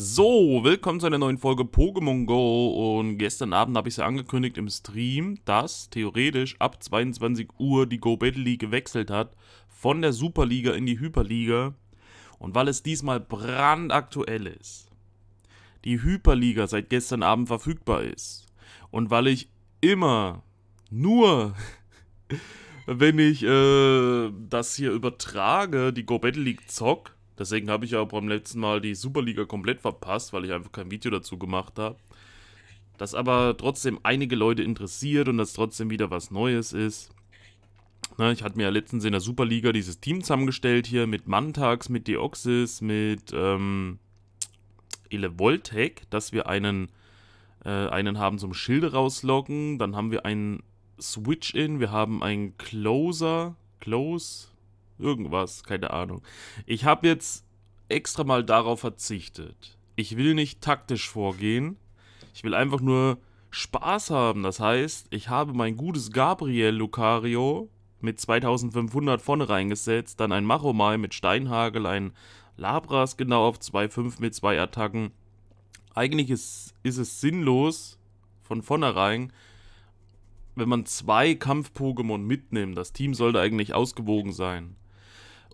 So, willkommen zu einer neuen Folge Pokémon Go und gestern Abend habe ich es ja angekündigt im Stream, dass theoretisch ab 22 Uhr die Go Battle League gewechselt hat von der Superliga in die Hyperliga und weil es diesmal brandaktuell ist, die Hyperliga seit gestern Abend verfügbar ist und weil ich immer nur wenn ich äh, das hier übertrage, die Go Battle League zocke, Deswegen habe ich ja auch beim letzten Mal die Superliga komplett verpasst, weil ich einfach kein Video dazu gemacht habe. Das aber trotzdem einige Leute interessiert und das trotzdem wieder was Neues ist. Na, ne, ich hatte mir ja letztens in der Superliga dieses Team zusammengestellt hier mit Mantax, mit Deoxys, mit ähm, Elevoltec, dass wir einen, äh, einen haben zum Schilde rauslocken. Dann haben wir einen Switch-In, wir haben einen Closer, Close, Irgendwas, keine Ahnung. Ich habe jetzt extra mal darauf verzichtet. Ich will nicht taktisch vorgehen. Ich will einfach nur Spaß haben. Das heißt, ich habe mein gutes Gabriel Lucario mit 2500 vorne reingesetzt, dann ein Machomai mit Steinhagel, ein Labras genau auf 2,5 mit zwei Attacken. Eigentlich ist, ist es sinnlos von vornherein, wenn man zwei Kampf-Pokémon mitnimmt. Das Team sollte eigentlich ausgewogen sein.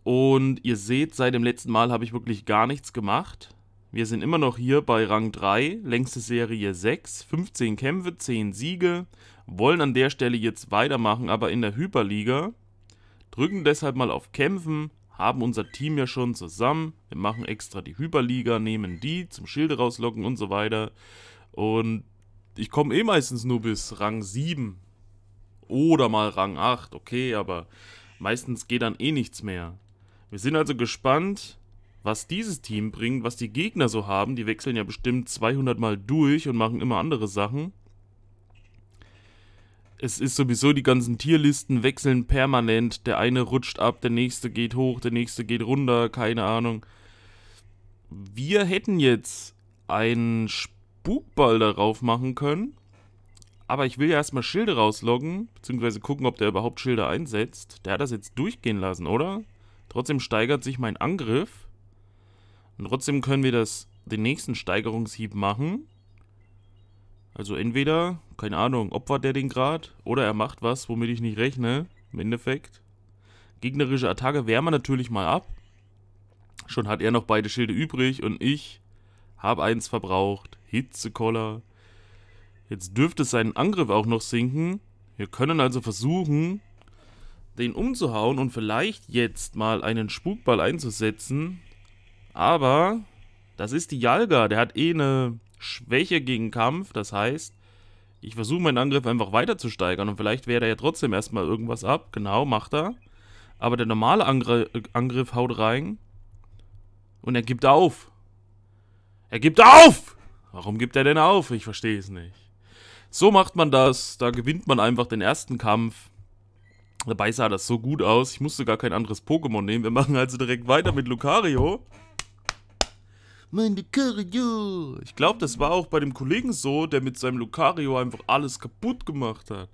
Und ihr seht, seit dem letzten Mal habe ich wirklich gar nichts gemacht. Wir sind immer noch hier bei Rang 3, längste Serie 6, 15 Kämpfe, 10 Siege. Wollen an der Stelle jetzt weitermachen, aber in der Hyperliga. Drücken deshalb mal auf Kämpfen, haben unser Team ja schon zusammen. Wir machen extra die Hyperliga, nehmen die zum Schilde rauslocken und so weiter. Und ich komme eh meistens nur bis Rang 7 oder mal Rang 8, okay, aber meistens geht dann eh nichts mehr. Wir sind also gespannt, was dieses Team bringt, was die Gegner so haben. Die wechseln ja bestimmt 200 Mal durch und machen immer andere Sachen. Es ist sowieso, die ganzen Tierlisten wechseln permanent. Der eine rutscht ab, der nächste geht hoch, der nächste geht runter, keine Ahnung. Wir hätten jetzt einen Spukball darauf machen können. Aber ich will ja erstmal Schilde rausloggen, beziehungsweise gucken, ob der überhaupt Schilde einsetzt. Der hat das jetzt durchgehen lassen, oder? Trotzdem steigert sich mein Angriff. Und trotzdem können wir das, den nächsten Steigerungshieb machen. Also entweder, keine Ahnung, opfert der den Grad oder er macht was, womit ich nicht rechne, im Endeffekt. Gegnerische Attacke wärmen wir natürlich mal ab. Schon hat er noch beide Schilde übrig und ich habe eins verbraucht. Hitzekoller. Jetzt dürfte sein Angriff auch noch sinken. Wir können also versuchen, den umzuhauen und vielleicht jetzt mal einen Spukball einzusetzen. Aber das ist die Jalga. Der hat eh eine Schwäche gegen Kampf. Das heißt, ich versuche meinen Angriff einfach weiter zu steigern. Und vielleicht wehrt er ja trotzdem erstmal irgendwas ab. Genau, macht er. Aber der normale Angr Angriff haut rein. Und er gibt auf. Er gibt auf! Warum gibt er denn auf? Ich verstehe es nicht. So macht man das. Da gewinnt man einfach den ersten Kampf. Dabei sah das so gut aus. Ich musste gar kein anderes Pokémon nehmen. Wir machen also direkt weiter mit Lucario. Mein Lucario. Ich glaube, das war auch bei dem Kollegen so, der mit seinem Lucario einfach alles kaputt gemacht hat.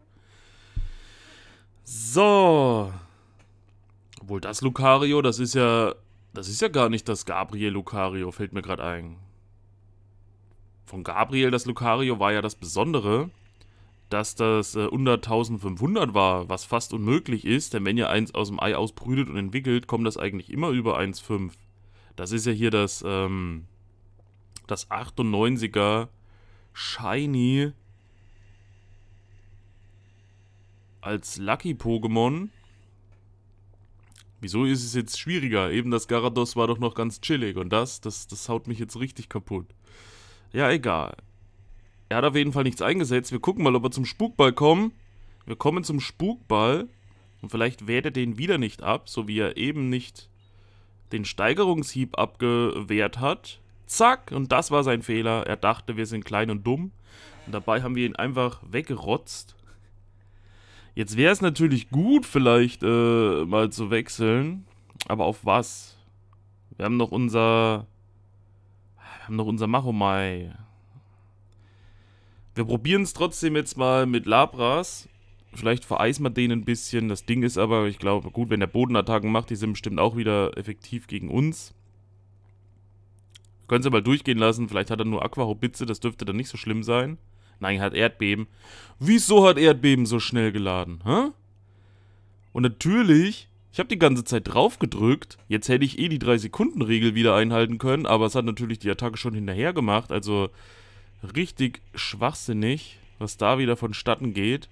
So. Obwohl das Lucario, das ist ja... Das ist ja gar nicht das Gabriel Lucario, fällt mir gerade ein. Von Gabriel das Lucario war ja das Besondere dass das äh, unter 1500 war, was fast unmöglich ist, denn wenn ihr eins aus dem Ei ausbrütet und entwickelt, kommt das eigentlich immer über 1,5. Das ist ja hier das, ähm, das 98er Shiny als Lucky Pokémon. Wieso ist es jetzt schwieriger? Eben das Garados war doch noch ganz chillig und das, das, das haut mich jetzt richtig kaputt. Ja, egal. Er hat auf jeden Fall nichts eingesetzt. Wir gucken mal, ob wir zum Spukball kommen. Wir kommen zum Spukball. Und vielleicht wehrt er den wieder nicht ab, so wie er eben nicht den Steigerungshieb abgewehrt hat. Zack, und das war sein Fehler. Er dachte, wir sind klein und dumm. Und dabei haben wir ihn einfach weggerotzt. Jetzt wäre es natürlich gut, vielleicht äh, mal zu wechseln. Aber auf was? Wir haben noch unser... Wir haben noch unser Machomai. Wir probieren es trotzdem jetzt mal mit Labras. Vielleicht vereisen wir den ein bisschen. Das Ding ist aber, ich glaube, gut, wenn der Bodenattacken macht, die sind bestimmt auch wieder effektiv gegen uns. Können sie mal durchgehen lassen. Vielleicht hat er nur Aquahobitze, das dürfte dann nicht so schlimm sein. Nein, er hat Erdbeben. Wieso hat Erdbeben so schnell geladen? Hä? Und natürlich, ich habe die ganze Zeit drauf gedrückt. Jetzt hätte ich eh die 3-Sekunden-Regel wieder einhalten können, aber es hat natürlich die Attacke schon hinterher gemacht. Also, Richtig schwachsinnig, was da wieder vonstatten geht.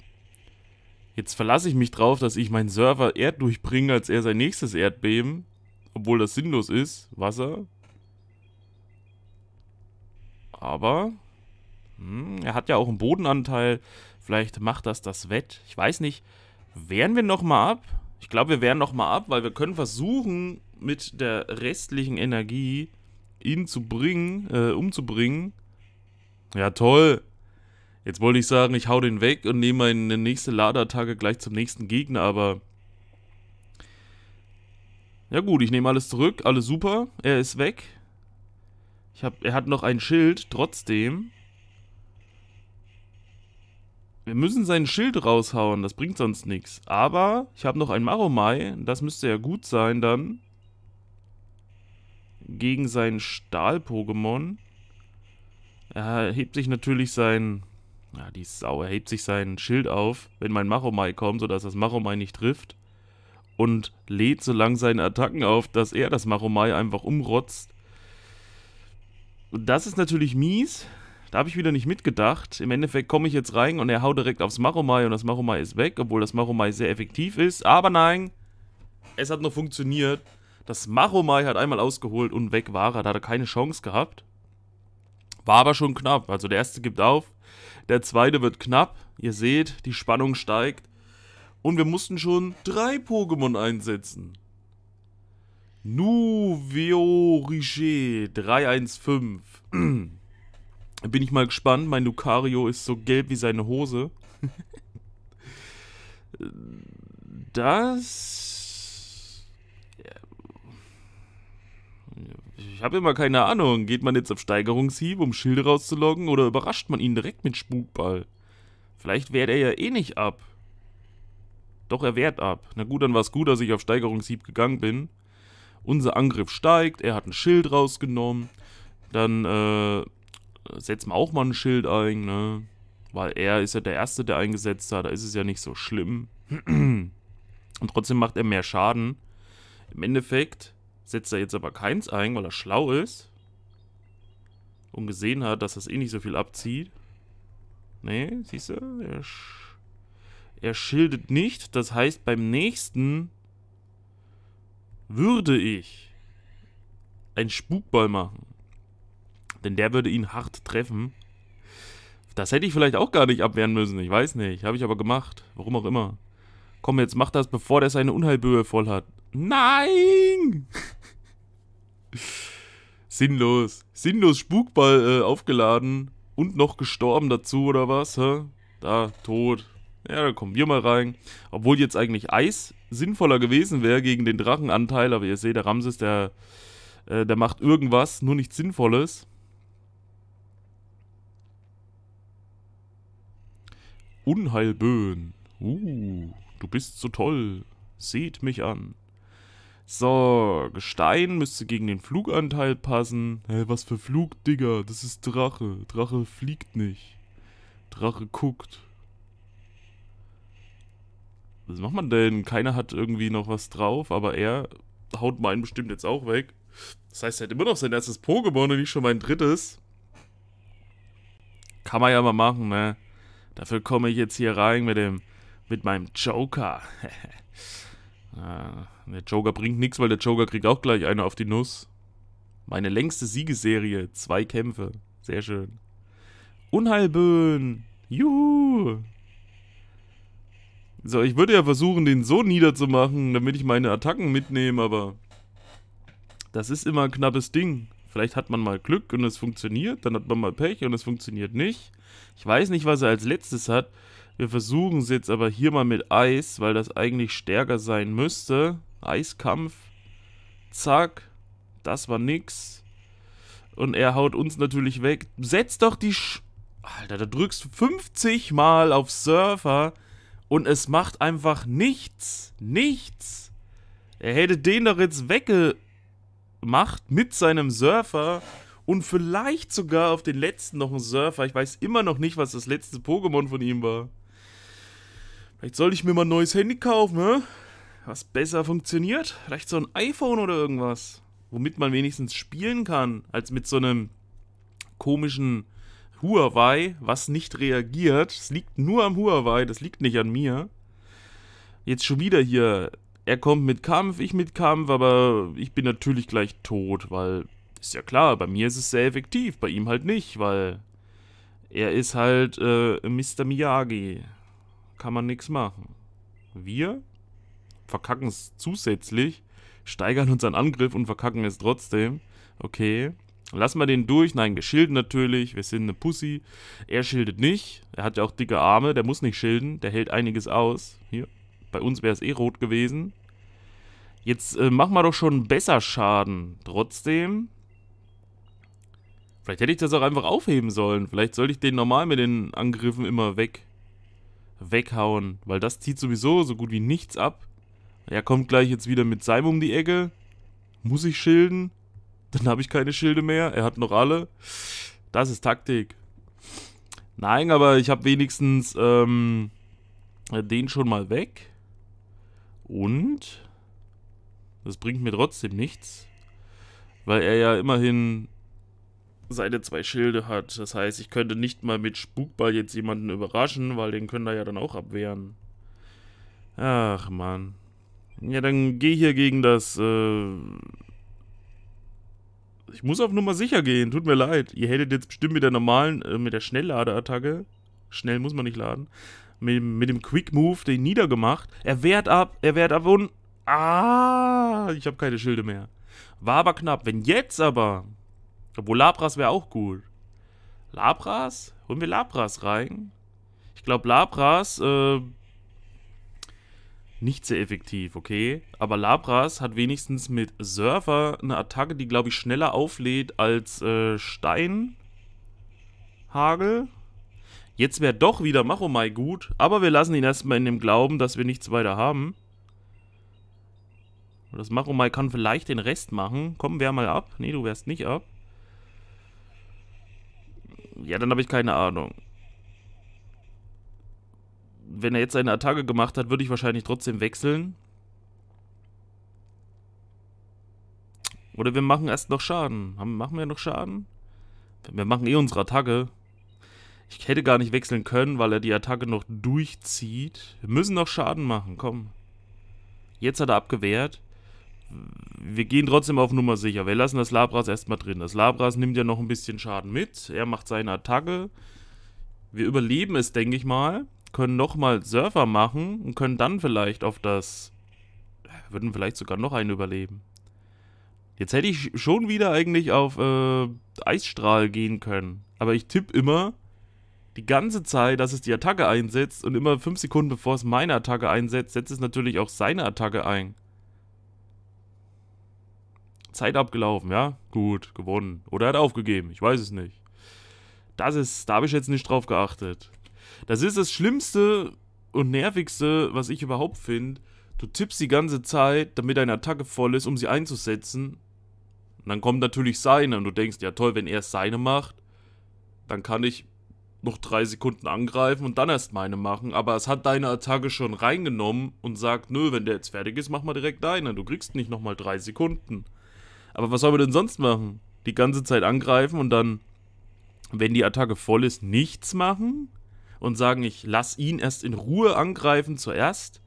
Jetzt verlasse ich mich drauf, dass ich meinen Server Erd durchbringe als er sein nächstes Erdbeben. Obwohl das sinnlos ist. Wasser. Aber hm, er hat ja auch einen Bodenanteil. Vielleicht macht das das Wett. Ich weiß nicht. Wehren wir nochmal ab? Ich glaube, wir wehren nochmal ab, weil wir können versuchen, mit der restlichen Energie ihn zu bringen, äh, umzubringen. Ja, toll. Jetzt wollte ich sagen, ich hau den weg und nehme meine nächste Ladeattacke gleich zum nächsten Gegner, aber... Ja gut, ich nehme alles zurück, alles super, er ist weg. Ich hab, er hat noch ein Schild, trotzdem. Wir müssen sein Schild raushauen, das bringt sonst nichts. Aber ich habe noch ein Maromai, das müsste ja gut sein dann. Gegen seinen Stahl-Pokémon. Er hebt sich natürlich sein... Ja, die Sau. Er hebt sich sein Schild auf, wenn mein Machomai kommt, sodass das Machomai nicht trifft. Und lädt so lang seine Attacken auf, dass er das Machomai einfach umrotzt. Und das ist natürlich mies. Da habe ich wieder nicht mitgedacht. Im Endeffekt komme ich jetzt rein und er haut direkt aufs Maromai und das Maromai ist weg, obwohl das Maromai sehr effektiv ist. Aber nein, es hat noch funktioniert. Das Maromai hat einmal ausgeholt und weg war er. Da hat er keine Chance gehabt. War aber schon knapp. Also der erste gibt auf, der zweite wird knapp. Ihr seht, die Spannung steigt. Und wir mussten schon drei Pokémon einsetzen. Nuvio Riget 315. Bin ich mal gespannt. Mein Lucario ist so gelb wie seine Hose. das Ich habe immer keine Ahnung. Geht man jetzt auf Steigerungshieb, um Schilde rauszuloggen, oder überrascht man ihn direkt mit Spukball? Vielleicht wehrt er ja eh nicht ab. Doch er wehrt ab. Na gut, dann war es gut, dass ich auf Steigerungshieb gegangen bin. Unser Angriff steigt, er hat ein Schild rausgenommen. Dann äh, setzen wir auch mal ein Schild ein, ne? Weil er ist ja der Erste, der eingesetzt hat. Da ist es ja nicht so schlimm. Und trotzdem macht er mehr Schaden. Im Endeffekt Setzt er jetzt aber keins ein, weil er schlau ist. Und gesehen hat, dass das eh nicht so viel abzieht. Nee, siehst du? Er, sch er schildet nicht. Das heißt, beim nächsten würde ich einen Spukball machen. Denn der würde ihn hart treffen. Das hätte ich vielleicht auch gar nicht abwehren müssen. Ich weiß nicht. Habe ich aber gemacht. Warum auch immer. Komm, jetzt mach das, bevor der seine Unheilböe voll hat. Nein! Sinnlos. Sinnlos Spukball äh, aufgeladen und noch gestorben dazu oder was? Hä? Da, tot. Ja, da kommen wir mal rein. Obwohl jetzt eigentlich Eis sinnvoller gewesen wäre gegen den Drachenanteil, aber ihr seht, der Ramses, der, äh, der macht irgendwas, nur nichts Sinnvolles. Unheilböen. Uh, du bist so toll. Seht mich an. So, Gestein müsste gegen den Fluganteil passen. Hä, hey, was für Flug, Digga? Das ist Drache. Drache fliegt nicht. Drache guckt. Was macht man denn? Keiner hat irgendwie noch was drauf, aber er haut meinen bestimmt jetzt auch weg. Das heißt, er hat immer noch sein erstes Pokémon und nicht schon mein drittes. Kann man ja mal machen, ne? Dafür komme ich jetzt hier rein mit dem, mit meinem Joker. Äh, der Joker bringt nichts, weil der Joker kriegt auch gleich eine auf die Nuss. Meine längste Siegeserie. zwei Kämpfe. Sehr schön. Unheilböen. Juhu. So, ich würde ja versuchen, den so niederzumachen, damit ich meine Attacken mitnehme, aber das ist immer ein knappes Ding. Vielleicht hat man mal Glück und es funktioniert, dann hat man mal Pech und es funktioniert nicht. Ich weiß nicht, was er als letztes hat. Wir versuchen es jetzt aber hier mal mit Eis, weil das eigentlich stärker sein müsste. Eiskampf. Zack. Das war nix. Und er haut uns natürlich weg. Setz doch die Sch... Alter, da drückst du 50 Mal auf Surfer und es macht einfach nichts. Nichts. Er hätte den doch jetzt weggemacht mit seinem Surfer und vielleicht sogar auf den letzten noch einen Surfer. Ich weiß immer noch nicht, was das letzte Pokémon von ihm war. Vielleicht sollte ich mir mal ein neues Handy kaufen, ne? Was besser funktioniert? Vielleicht so ein iPhone oder irgendwas. Womit man wenigstens spielen kann, als mit so einem komischen Huawei, was nicht reagiert. Es liegt nur am Huawei, das liegt nicht an mir. Jetzt schon wieder hier. Er kommt mit Kampf, ich mit Kampf, aber ich bin natürlich gleich tot, weil ist ja klar, bei mir ist es sehr effektiv, bei ihm halt nicht, weil er ist halt äh, Mr. Miyagi kann man nichts machen. Wir verkacken es zusätzlich, steigern unseren Angriff und verkacken es trotzdem. Okay. Lassen wir den durch. Nein, wir schilden natürlich. Wir sind eine Pussy. Er schildet nicht. Er hat ja auch dicke Arme. Der muss nicht schilden. Der hält einiges aus. Hier. Bei uns wäre es eh rot gewesen. Jetzt äh, machen wir doch schon besser Schaden. Trotzdem. Vielleicht hätte ich das auch einfach aufheben sollen. Vielleicht sollte ich den normal mit den Angriffen immer weg weghauen, weil das zieht sowieso so gut wie nichts ab. Er kommt gleich jetzt wieder mit Seim um die Ecke. Muss ich schilden? Dann habe ich keine Schilde mehr. Er hat noch alle. Das ist Taktik. Nein, aber ich habe wenigstens ähm, den schon mal weg. Und das bringt mir trotzdem nichts, weil er ja immerhin seine zwei Schilde hat. Das heißt, ich könnte nicht mal mit Spukball jetzt jemanden überraschen, weil den können da ja dann auch abwehren. Ach, Mann. Ja, dann geh hier gegen das, äh Ich muss auf Nummer sicher gehen, tut mir leid. Ihr hättet jetzt bestimmt mit der normalen, äh, mit der Schnellladeattacke, schnell muss man nicht laden, mit, mit dem Quick Move den niedergemacht. Er wehrt ab, er wehrt ab und... Ah, ich habe keine Schilde mehr. War aber knapp. Wenn jetzt aber obwohl Labras wäre auch gut. Labras? Holen wir Labras rein? Ich glaube, Labras, äh, nicht sehr effektiv, okay? Aber Labras hat wenigstens mit Server eine Attacke, die, glaube ich, schneller auflädt als äh, Steinhagel. Jetzt wäre doch wieder Machomai gut, aber wir lassen ihn erstmal in dem Glauben, dass wir nichts weiter haben. Das Machomai kann vielleicht den Rest machen. Komm, wär mal ab. Nee, du wärst nicht ab. Ja, dann habe ich keine Ahnung. Wenn er jetzt seine Attacke gemacht hat, würde ich wahrscheinlich trotzdem wechseln. Oder wir machen erst noch Schaden. Haben, machen wir noch Schaden? Wir machen eh unsere Attacke. Ich hätte gar nicht wechseln können, weil er die Attacke noch durchzieht. Wir müssen noch Schaden machen, komm. Jetzt hat er abgewehrt wir gehen trotzdem auf Nummer sicher. Wir lassen das Labras erstmal drin. Das Labras nimmt ja noch ein bisschen Schaden mit. Er macht seine Attacke. Wir überleben es, denke ich mal. Können nochmal Surfer machen und können dann vielleicht auf das... Äh, würden vielleicht sogar noch einen überleben. Jetzt hätte ich schon wieder eigentlich auf äh, Eisstrahl gehen können. Aber ich tippe immer die ganze Zeit, dass es die Attacke einsetzt. Und immer 5 Sekunden bevor es meine Attacke einsetzt, setzt es natürlich auch seine Attacke ein. Zeit abgelaufen, ja? Gut, gewonnen. Oder er hat aufgegeben, ich weiß es nicht. Das ist, da habe ich jetzt nicht drauf geachtet. Das ist das Schlimmste und Nervigste, was ich überhaupt finde. Du tippst die ganze Zeit, damit deine Attacke voll ist, um sie einzusetzen. Und dann kommt natürlich seine und du denkst, ja toll, wenn er seine macht, dann kann ich noch drei Sekunden angreifen und dann erst meine machen, aber es hat deine Attacke schon reingenommen und sagt, nö, wenn der jetzt fertig ist, mach mal direkt deine, du kriegst nicht nochmal drei Sekunden. Aber was soll man denn sonst machen? Die ganze Zeit angreifen und dann, wenn die Attacke voll ist, nichts machen? Und sagen, ich lass ihn erst in Ruhe angreifen zuerst?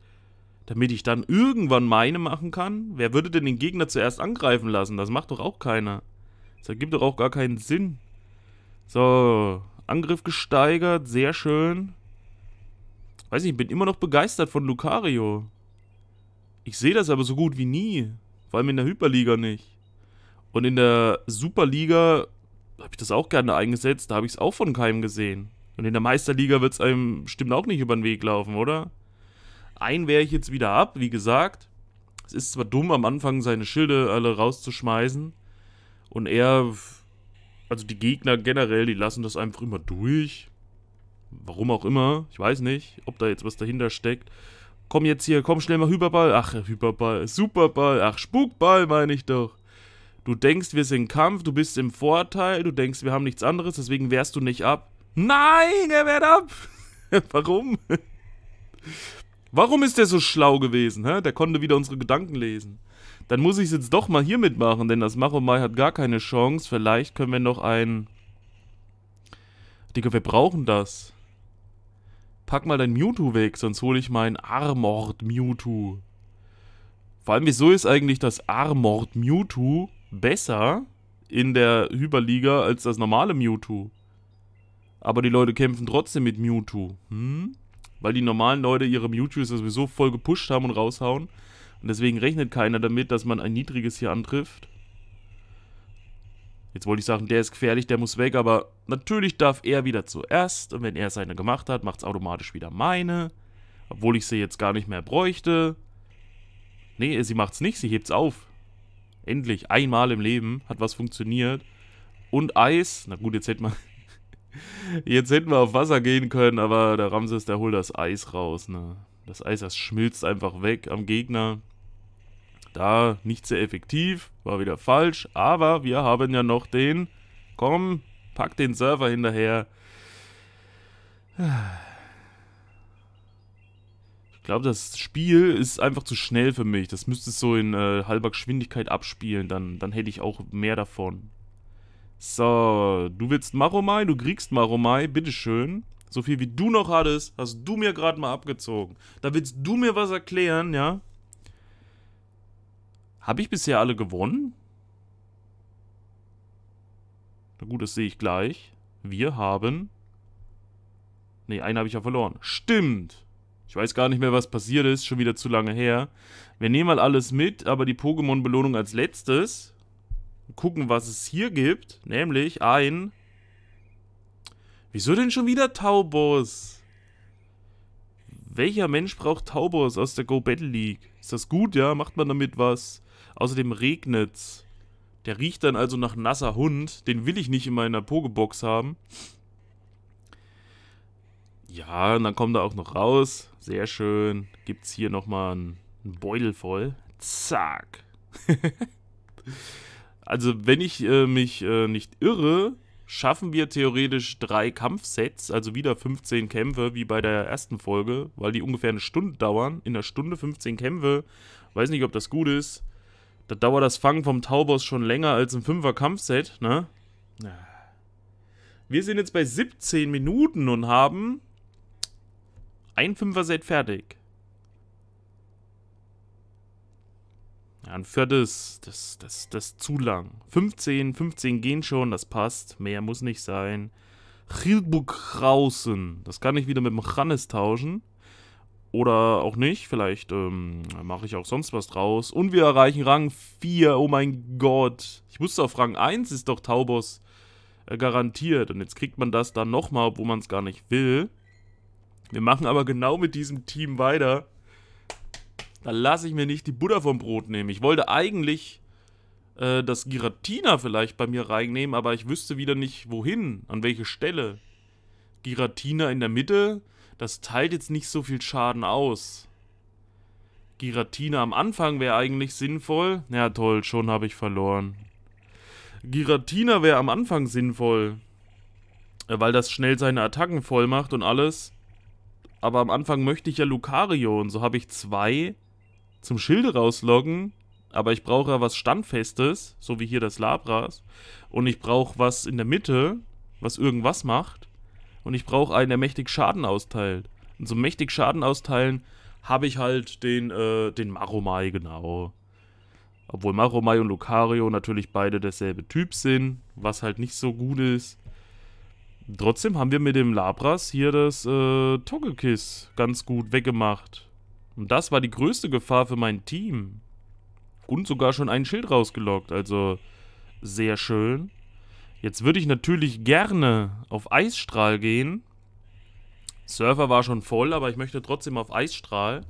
Damit ich dann irgendwann meine machen kann? Wer würde denn den Gegner zuerst angreifen lassen? Das macht doch auch keiner. Das ergibt doch auch gar keinen Sinn. So, Angriff gesteigert, sehr schön. Weiß nicht, ich bin immer noch begeistert von Lucario. Ich sehe das aber so gut wie nie. Vor allem in der Hyperliga nicht. Und in der Superliga habe ich das auch gerne eingesetzt, da habe ich es auch von keinem gesehen. Und in der Meisterliga wird es einem bestimmt auch nicht über den Weg laufen, oder? Einen wäre ich jetzt wieder ab, wie gesagt. Es ist zwar dumm, am Anfang seine Schilde alle rauszuschmeißen. Und er, also die Gegner generell, die lassen das einfach immer durch. Warum auch immer, ich weiß nicht, ob da jetzt was dahinter steckt. Komm jetzt hier, komm schnell mal Hyperball. Ach, Hyperball, Superball, ach, Spukball meine ich doch. Du denkst, wir sind im Kampf, du bist im Vorteil, du denkst, wir haben nichts anderes, deswegen wehrst du nicht ab. Nein, er wehrt ab! Warum? Warum ist der so schlau gewesen? Hä? Der konnte wieder unsere Gedanken lesen. Dann muss ich es jetzt doch mal hier mitmachen, denn das Machomai hat gar keine Chance. Vielleicht können wir noch ein... Digga, wir brauchen das. Pack mal dein Mewtwo weg, sonst hole ich meinen Armord Mewtwo. Vor allem, wieso ist eigentlich das Armord Mewtwo besser in der Hyperliga als das normale Mewtwo. Aber die Leute kämpfen trotzdem mit Mewtwo. Hm? Weil die normalen Leute ihre Mewtwo sowieso voll gepusht haben und raushauen. Und deswegen rechnet keiner damit, dass man ein niedriges hier antrifft. Jetzt wollte ich sagen, der ist gefährlich, der muss weg, aber natürlich darf er wieder zuerst. Und wenn er seine gemacht hat, macht es automatisch wieder meine. Obwohl ich sie jetzt gar nicht mehr bräuchte. Nee, sie macht's nicht, sie hebt's auf. Endlich, einmal im Leben hat was funktioniert. Und Eis. Na gut, jetzt hätten wir. jetzt hätten wir auf Wasser gehen können, aber der Ramses, der holt das Eis raus, ne? Das Eis, das schmilzt einfach weg am Gegner. Da nicht sehr effektiv, war wieder falsch, aber wir haben ja noch den. Komm, pack den Server hinterher. Ich glaube, das Spiel ist einfach zu schnell für mich. Das müsste es so in äh, halber Geschwindigkeit abspielen, dann, dann hätte ich auch mehr davon. So, du willst Maromai, du kriegst Maromai, bitteschön. So viel wie du noch hattest, hast du mir gerade mal abgezogen. Da willst du mir was erklären, ja? Habe ich bisher alle gewonnen? Na gut, das sehe ich gleich. Wir haben... Ne, einen habe ich ja verloren. Stimmt. Ich weiß gar nicht mehr, was passiert ist, schon wieder zu lange her. Wir nehmen mal alles mit, aber die Pokémon-Belohnung als letztes. Gucken, was es hier gibt. Nämlich ein... Wieso denn schon wieder Taubos? Welcher Mensch braucht Taubos aus der Go Battle League? Ist das gut, ja? Macht man damit was? Außerdem regnet's. Der riecht dann also nach nasser Hund. Den will ich nicht in meiner Pokebox haben. Ja, und dann kommt er auch noch raus. Sehr schön. Gibt es hier nochmal einen Beutel voll. Zack. also, wenn ich äh, mich äh, nicht irre, schaffen wir theoretisch drei Kampfsets, also wieder 15 Kämpfe, wie bei der ersten Folge, weil die ungefähr eine Stunde dauern. In einer Stunde 15 Kämpfe. Weiß nicht, ob das gut ist. Da dauert das Fangen vom Tauboss schon länger als ein 5er kampfset ne? Wir sind jetzt bei 17 Minuten und haben ein Fünfer-Set fertig. Ja, ein Viertes, das, das, das ist zu lang. 15, 15 gehen schon, das passt. Mehr muss nicht sein. Chilbuk rausen. Das kann ich wieder mit dem Hannes tauschen. Oder auch nicht. Vielleicht ähm, mache ich auch sonst was draus. Und wir erreichen Rang 4. Oh mein Gott. Ich wusste auf Rang 1 ist doch Taubos äh, garantiert. Und jetzt kriegt man das dann nochmal, obwohl man es gar nicht will. Wir machen aber genau mit diesem Team weiter. Da lasse ich mir nicht die Butter vom Brot nehmen. Ich wollte eigentlich äh, das Giratina vielleicht bei mir reinnehmen, aber ich wüsste wieder nicht, wohin, an welche Stelle. Giratina in der Mitte, das teilt jetzt nicht so viel Schaden aus. Giratina am Anfang wäre eigentlich sinnvoll. Ja toll, schon habe ich verloren. Giratina wäre am Anfang sinnvoll, äh, weil das schnell seine Attacken voll macht und alles. Aber am Anfang möchte ich ja Lucario und so habe ich zwei zum Schilde rausloggen. Aber ich brauche ja was Standfestes, so wie hier das Labras. Und ich brauche was in der Mitte, was irgendwas macht. Und ich brauche einen, der mächtig Schaden austeilt. Und zum mächtig Schaden austeilen habe ich halt den, äh, den Maromai, genau. Obwohl Maromai und Lucario natürlich beide derselbe Typ sind, was halt nicht so gut ist. Trotzdem haben wir mit dem Labras hier das äh, Togekiss ganz gut weggemacht. Und das war die größte Gefahr für mein Team. Und sogar schon ein Schild rausgelockt, also sehr schön. Jetzt würde ich natürlich gerne auf Eisstrahl gehen. Surfer war schon voll, aber ich möchte trotzdem auf Eisstrahl.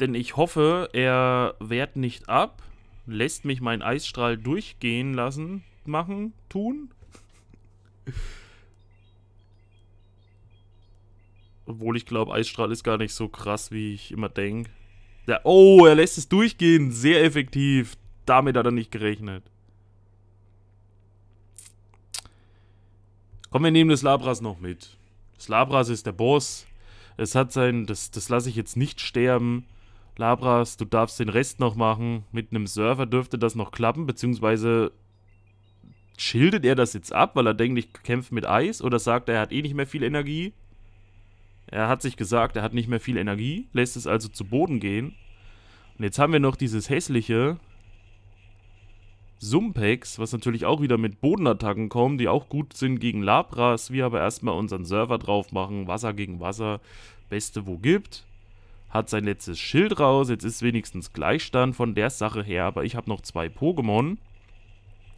Denn ich hoffe, er wehrt nicht ab, lässt mich meinen Eisstrahl durchgehen lassen, machen, tun. Obwohl ich glaube, Eisstrahl ist gar nicht so krass, wie ich immer denke. oh, er lässt es durchgehen. Sehr effektiv. Damit hat er nicht gerechnet. Komm, wir nehmen das Labras noch mit. Das Labras ist der Boss. Es hat sein... Das, das lasse ich jetzt nicht sterben. Labras, du darfst den Rest noch machen. Mit einem Server dürfte das noch klappen, beziehungsweise schildet er das jetzt ab, weil er denkt, ich kämpfe mit Eis? Oder sagt er, er hat eh nicht mehr viel Energie? Er hat sich gesagt, er hat nicht mehr viel Energie, lässt es also zu Boden gehen. Und jetzt haben wir noch dieses hässliche Sumpex, was natürlich auch wieder mit Bodenattacken kommt, die auch gut sind gegen Labras. Wir aber erstmal unseren Server drauf machen. Wasser gegen Wasser, beste wo gibt. Hat sein letztes Schild raus, jetzt ist wenigstens Gleichstand von der Sache her, aber ich habe noch zwei Pokémon.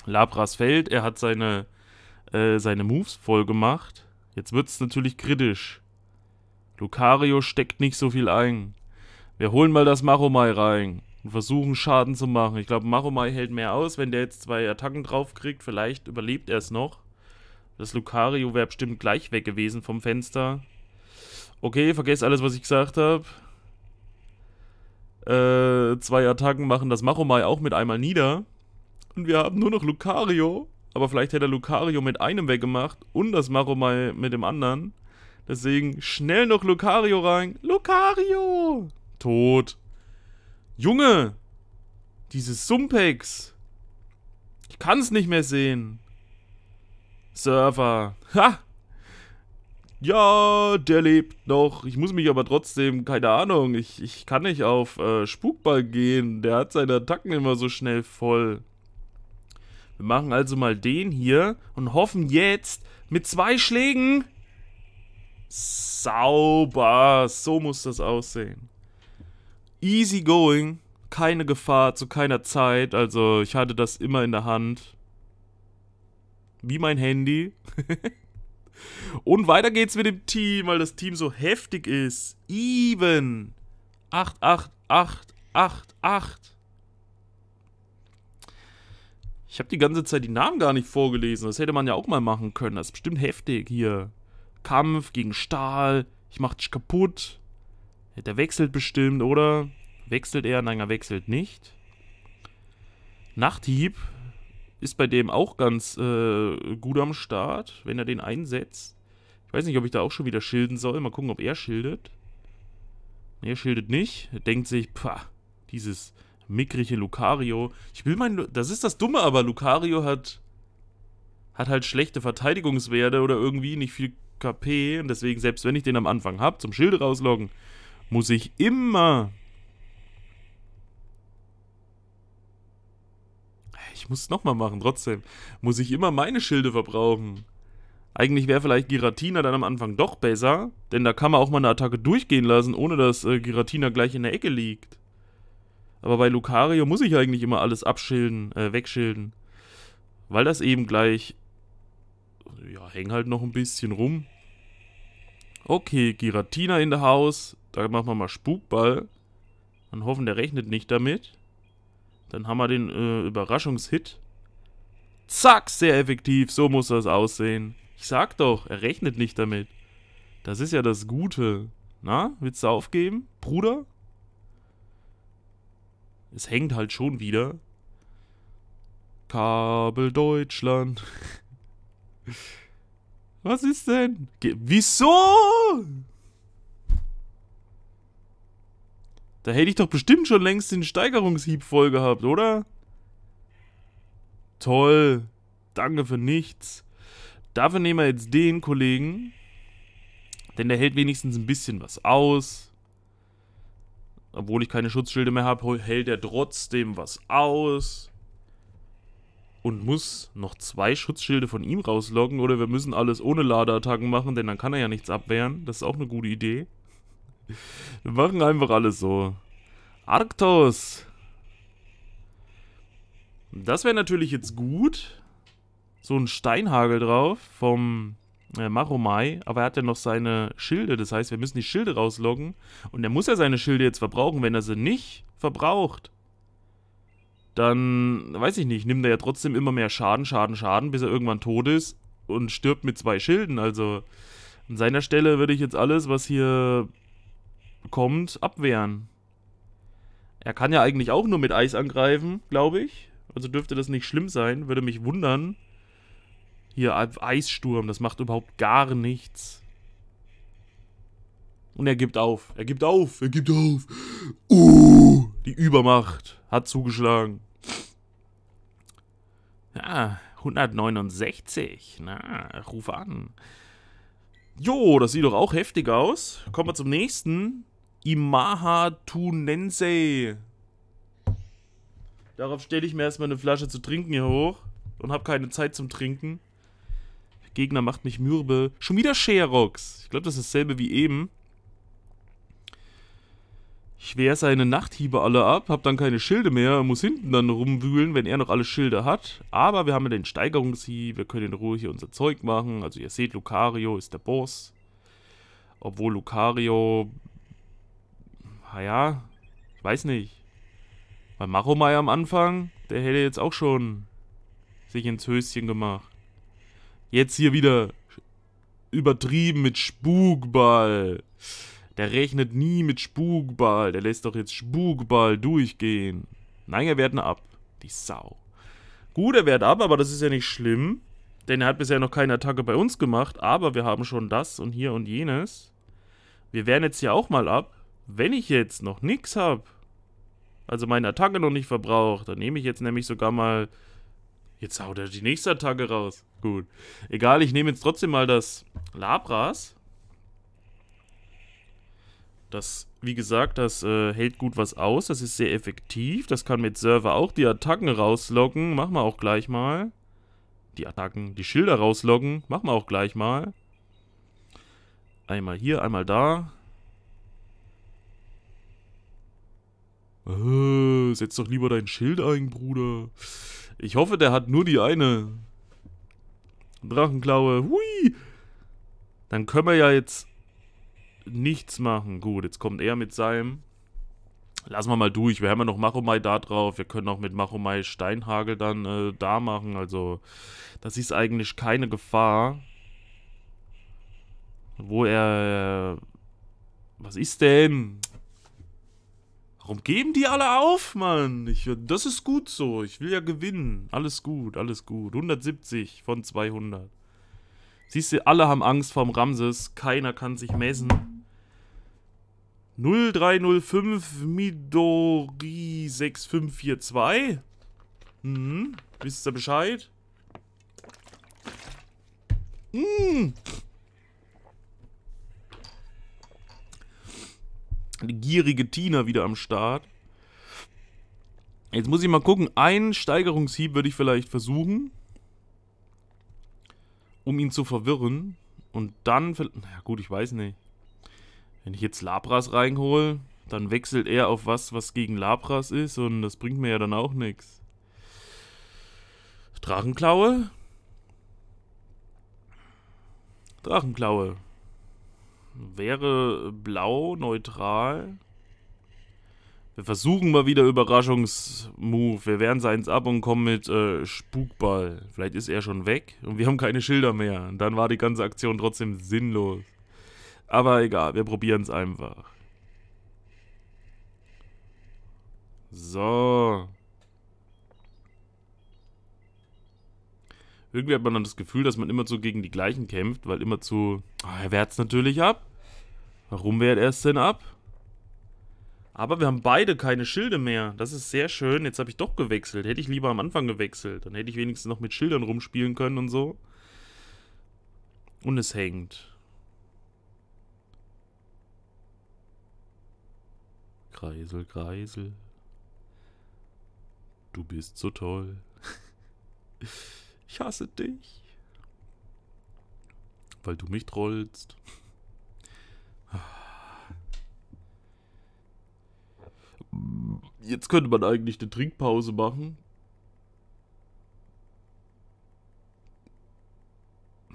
Labras fällt, Er hat seine, äh, seine Moves voll gemacht. Jetzt wird es natürlich kritisch. Lucario steckt nicht so viel ein. Wir holen mal das Maromai rein und versuchen Schaden zu machen. Ich glaube, Maromai hält mehr aus. Wenn der jetzt zwei Attacken draufkriegt, vielleicht überlebt er es noch. Das Lucario wäre bestimmt gleich weg gewesen vom Fenster. Okay, vergesst alles, was ich gesagt habe. Äh, zwei Attacken machen das Maromai auch mit einmal nieder. Und wir haben nur noch Lucario. Aber vielleicht hätte er Lucario mit einem weggemacht und das Maromai mit dem anderen. Deswegen schnell noch Lucario rein. Lucario! Tot. Junge! Dieses Sumpex. Ich kann's nicht mehr sehen. Surfer. Ha! Ja, der lebt noch. Ich muss mich aber trotzdem, keine Ahnung, ich, ich kann nicht auf äh, Spukball gehen. Der hat seine Attacken immer so schnell voll. Wir machen also mal den hier und hoffen jetzt mit zwei Schlägen. Sauber. So muss das aussehen. Easy going. Keine Gefahr zu keiner Zeit. Also ich hatte das immer in der Hand. Wie mein Handy. und weiter geht's mit dem Team, weil das Team so heftig ist. Even. 8, 8, 8, 8, 8. Ich habe die ganze Zeit die Namen gar nicht vorgelesen. Das hätte man ja auch mal machen können. Das ist bestimmt heftig hier. Kampf gegen Stahl. Ich mach dich kaputt. Der wechselt bestimmt, oder? Wechselt er? Nein, er wechselt nicht. Nachthieb ist bei dem auch ganz äh, gut am Start, wenn er den einsetzt. Ich weiß nicht, ob ich da auch schon wieder schilden soll. Mal gucken, ob er schildet. Er schildet nicht. Er denkt sich, pah, dieses mickrige Lucario. Ich will mein... das ist das Dumme, aber Lucario hat... Hat halt schlechte Verteidigungswerte oder irgendwie nicht viel KP. Und deswegen, selbst wenn ich den am Anfang habe, zum Schild rausloggen, muss ich immer... Ich muss es nochmal machen, trotzdem. Muss ich immer meine Schilde verbrauchen. Eigentlich wäre vielleicht Giratina dann am Anfang doch besser, denn da kann man auch mal eine Attacke durchgehen lassen, ohne dass äh, Giratina gleich in der Ecke liegt. Aber bei Lucario muss ich eigentlich immer alles abschilden, äh, wegschilden. Weil das eben gleich... Ja, häng halt noch ein bisschen rum. Okay, Giratina in der Haus. Da machen wir mal Spukball. Und hoffen, der rechnet nicht damit. Dann haben wir den äh, Überraschungshit. Zack, sehr effektiv. So muss das aussehen. Ich sag doch, er rechnet nicht damit. Das ist ja das Gute. Na, willst du aufgeben, Bruder? Es hängt halt schon wieder. Kabel Deutschland. Was ist denn? Ge Wieso? Da hätte ich doch bestimmt schon längst den Steigerungshieb voll gehabt, oder? Toll. Danke für nichts. Dafür nehmen wir jetzt den Kollegen. Denn der hält wenigstens ein bisschen was aus. Obwohl ich keine Schutzschilde mehr habe, hält er trotzdem was aus. Und muss noch zwei Schutzschilde von ihm rauslocken. Oder wir müssen alles ohne Ladeattacken machen, denn dann kann er ja nichts abwehren. Das ist auch eine gute Idee. Wir machen einfach alles so. Arktos! Das wäre natürlich jetzt gut. So ein Steinhagel drauf vom äh, Maromai, aber er hat ja noch seine Schilde. Das heißt, wir müssen die Schilde rausloggen. Und er muss ja seine Schilde jetzt verbrauchen. Wenn er sie nicht verbraucht, dann, weiß ich nicht, nimmt er ja trotzdem immer mehr Schaden, Schaden, Schaden, bis er irgendwann tot ist und stirbt mit zwei Schilden. Also an seiner Stelle würde ich jetzt alles, was hier kommt, abwehren. Er kann ja eigentlich auch nur mit Eis angreifen, glaube ich. Also dürfte das nicht schlimm sein. Würde mich wundern. Hier, Eissturm, das macht überhaupt gar nichts. Und er gibt auf. Er gibt auf. Er gibt auf. Oh, die Übermacht hat zugeschlagen. Ja, 169. Na, ruf an. Jo, das sieht doch auch heftig aus. Kommen wir zum nächsten. Imaha Tunense. Darauf stelle ich mir erstmal eine Flasche zu trinken hier hoch und habe keine Zeit zum Trinken. Gegner macht mich mürbe. Schon wieder Sherox. Ich glaube, das ist dasselbe wie eben. Ich wehr seine Nachthiebe alle ab, hab dann keine Schilde mehr, muss hinten dann rumwühlen, wenn er noch alle Schilde hat. Aber wir haben ja den Steigerungshieb, wir können in Ruhe hier unser Zeug machen. Also ihr seht, Lucario ist der Boss. Obwohl Lucario... Naja, ich weiß nicht. Weil Maromai am Anfang, der hätte jetzt auch schon sich ins Höschen gemacht. Jetzt hier wieder übertrieben mit Spukball. Der rechnet nie mit Spukball. Der lässt doch jetzt Spukball durchgehen. Nein, er wehrt ihn ab. Die Sau. Gut, er wehrt ab, aber das ist ja nicht schlimm. Denn er hat bisher noch keine Attacke bei uns gemacht. Aber wir haben schon das und hier und jenes. Wir wehren jetzt hier auch mal ab. Wenn ich jetzt noch nichts habe, also meine Attacke noch nicht verbraucht, dann nehme ich jetzt nämlich sogar mal Jetzt haut er die nächste Attacke raus. Gut. Egal, ich nehme jetzt trotzdem mal das Labras. Das, wie gesagt, das äh, hält gut was aus. Das ist sehr effektiv. Das kann mit Server auch die Attacken rauslocken. Machen wir auch gleich mal. Die Attacken, die Schilder rauslocken. Machen wir auch gleich mal. Einmal hier, einmal da. Oh, setz doch lieber dein Schild ein, Bruder. Ich hoffe, der hat nur die eine. Drachenklaue. Hui! Dann können wir ja jetzt nichts machen. Gut, jetzt kommt er mit seinem. Lassen wir mal durch. Wir haben ja noch Machomai da drauf. Wir können auch mit Machomai Steinhagel dann äh, da machen. Also, das ist eigentlich keine Gefahr. Wo er... Äh, was ist denn? Warum geben die alle auf, Mann? Ich, das ist gut so. Ich will ja gewinnen. Alles gut, alles gut. 170 von 200. Siehst du, alle haben Angst vorm Ramses. Keiner kann sich messen. 0305 Midori 6542. Mhm, wisst ihr Bescheid? Mhm. gierige Tina wieder am Start. Jetzt muss ich mal gucken. Einen Steigerungshieb würde ich vielleicht versuchen. Um ihn zu verwirren. Und dann... Na gut, ich weiß nicht. Wenn ich jetzt Labras reinhole, dann wechselt er auf was, was gegen Labras ist. Und das bringt mir ja dann auch nichts. Drachenklaue? Drachenklaue wäre blau neutral. Wir versuchen mal wieder Überraschungsmove. Wir wehren seins ab und kommen mit äh, Spukball. Vielleicht ist er schon weg und wir haben keine Schilder mehr. Und dann war die ganze Aktion trotzdem sinnlos. Aber egal, wir probieren es einfach. So. irgendwie hat man dann das Gefühl, dass man immer so gegen die gleichen kämpft, weil immer zu, oh, er wehrt es natürlich ab. Warum wehrt er es denn ab? Aber wir haben beide keine Schilde mehr. Das ist sehr schön. Jetzt habe ich doch gewechselt. Hätte ich lieber am Anfang gewechselt. Dann hätte ich wenigstens noch mit Schildern rumspielen können und so. Und es hängt. Kreisel, Kreisel. Du bist so toll. Ich hasse dich. Weil du mich trollst. Jetzt könnte man eigentlich eine Trinkpause machen.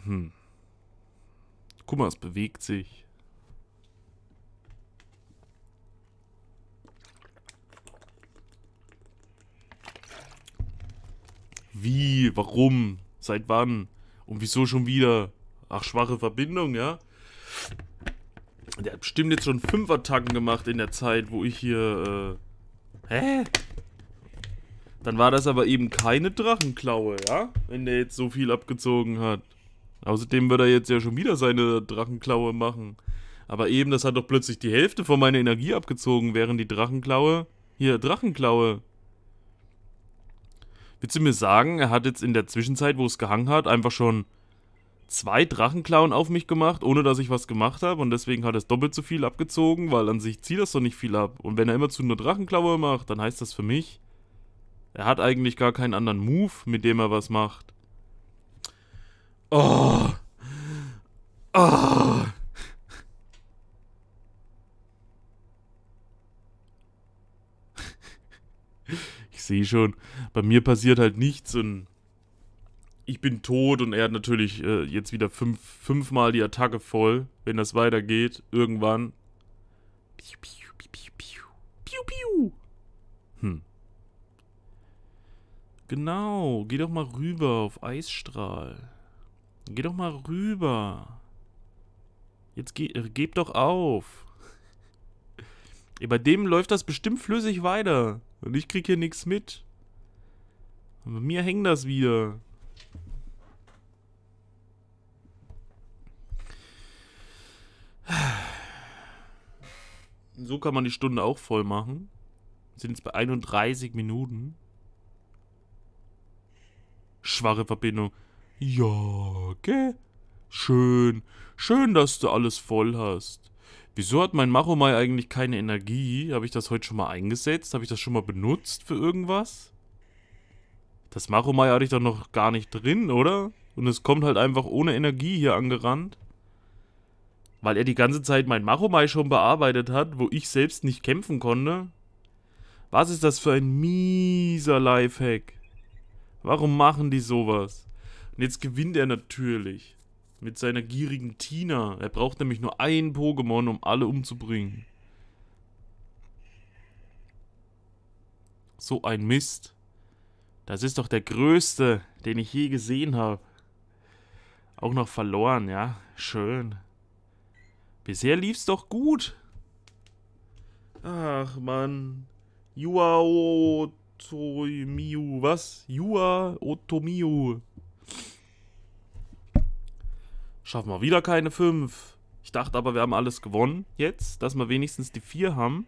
Hm. Guck mal, es bewegt sich. Wie, warum, seit wann und wieso schon wieder? Ach, schwache Verbindung, ja? Der hat bestimmt jetzt schon fünf Attacken gemacht in der Zeit, wo ich hier, äh... Hä? Dann war das aber eben keine Drachenklaue, ja? Wenn der jetzt so viel abgezogen hat. Außerdem wird er jetzt ja schon wieder seine Drachenklaue machen. Aber eben, das hat doch plötzlich die Hälfte von meiner Energie abgezogen, während die Drachenklaue... Hier, Drachenklaue Willst du mir sagen, er hat jetzt in der Zwischenzeit, wo es gehangen hat, einfach schon zwei Drachenklauen auf mich gemacht, ohne dass ich was gemacht habe und deswegen hat er es doppelt so viel abgezogen, weil an sich zieht das doch nicht viel ab. Und wenn er immer zu einer Drachenklaue macht, dann heißt das für mich, er hat eigentlich gar keinen anderen Move, mit dem er was macht. Oh. Oh. sehe schon, bei mir passiert halt nichts und ich bin tot und er hat natürlich äh, jetzt wieder fünf, fünfmal die Attacke voll, wenn das weitergeht, irgendwann. Piu, piu, piu, piu, piu, piu, piu. Hm. Genau, geh doch mal rüber auf Eisstrahl. Geh doch mal rüber. Jetzt ge äh, geb doch auf. Bei dem läuft das bestimmt flüssig weiter. Und ich krieg hier nichts mit. Und mir hängt das wieder. So kann man die Stunde auch voll machen. Wir sind jetzt bei 31 Minuten. Schwache Verbindung. Ja, gell? Okay. Schön. Schön, dass du alles voll hast. Wieso hat mein Machomai eigentlich keine Energie? Habe ich das heute schon mal eingesetzt? Habe ich das schon mal benutzt für irgendwas? Das Machomai hatte ich doch noch gar nicht drin, oder? Und es kommt halt einfach ohne Energie hier angerannt. Weil er die ganze Zeit mein Machomai schon bearbeitet hat, wo ich selbst nicht kämpfen konnte. Was ist das für ein mieser Lifehack? Warum machen die sowas? Und jetzt gewinnt er natürlich. Mit seiner gierigen Tina. Er braucht nämlich nur ein Pokémon, um alle umzubringen. So ein Mist. Das ist doch der größte, den ich je gesehen habe. Auch noch verloren, ja. Schön. Bisher lief's doch gut. Ach, Mann. Yua Otomiu. Was? Yua Otomiu. Schaffen wir wieder keine 5. Ich dachte aber, wir haben alles gewonnen jetzt, dass wir wenigstens die 4 haben.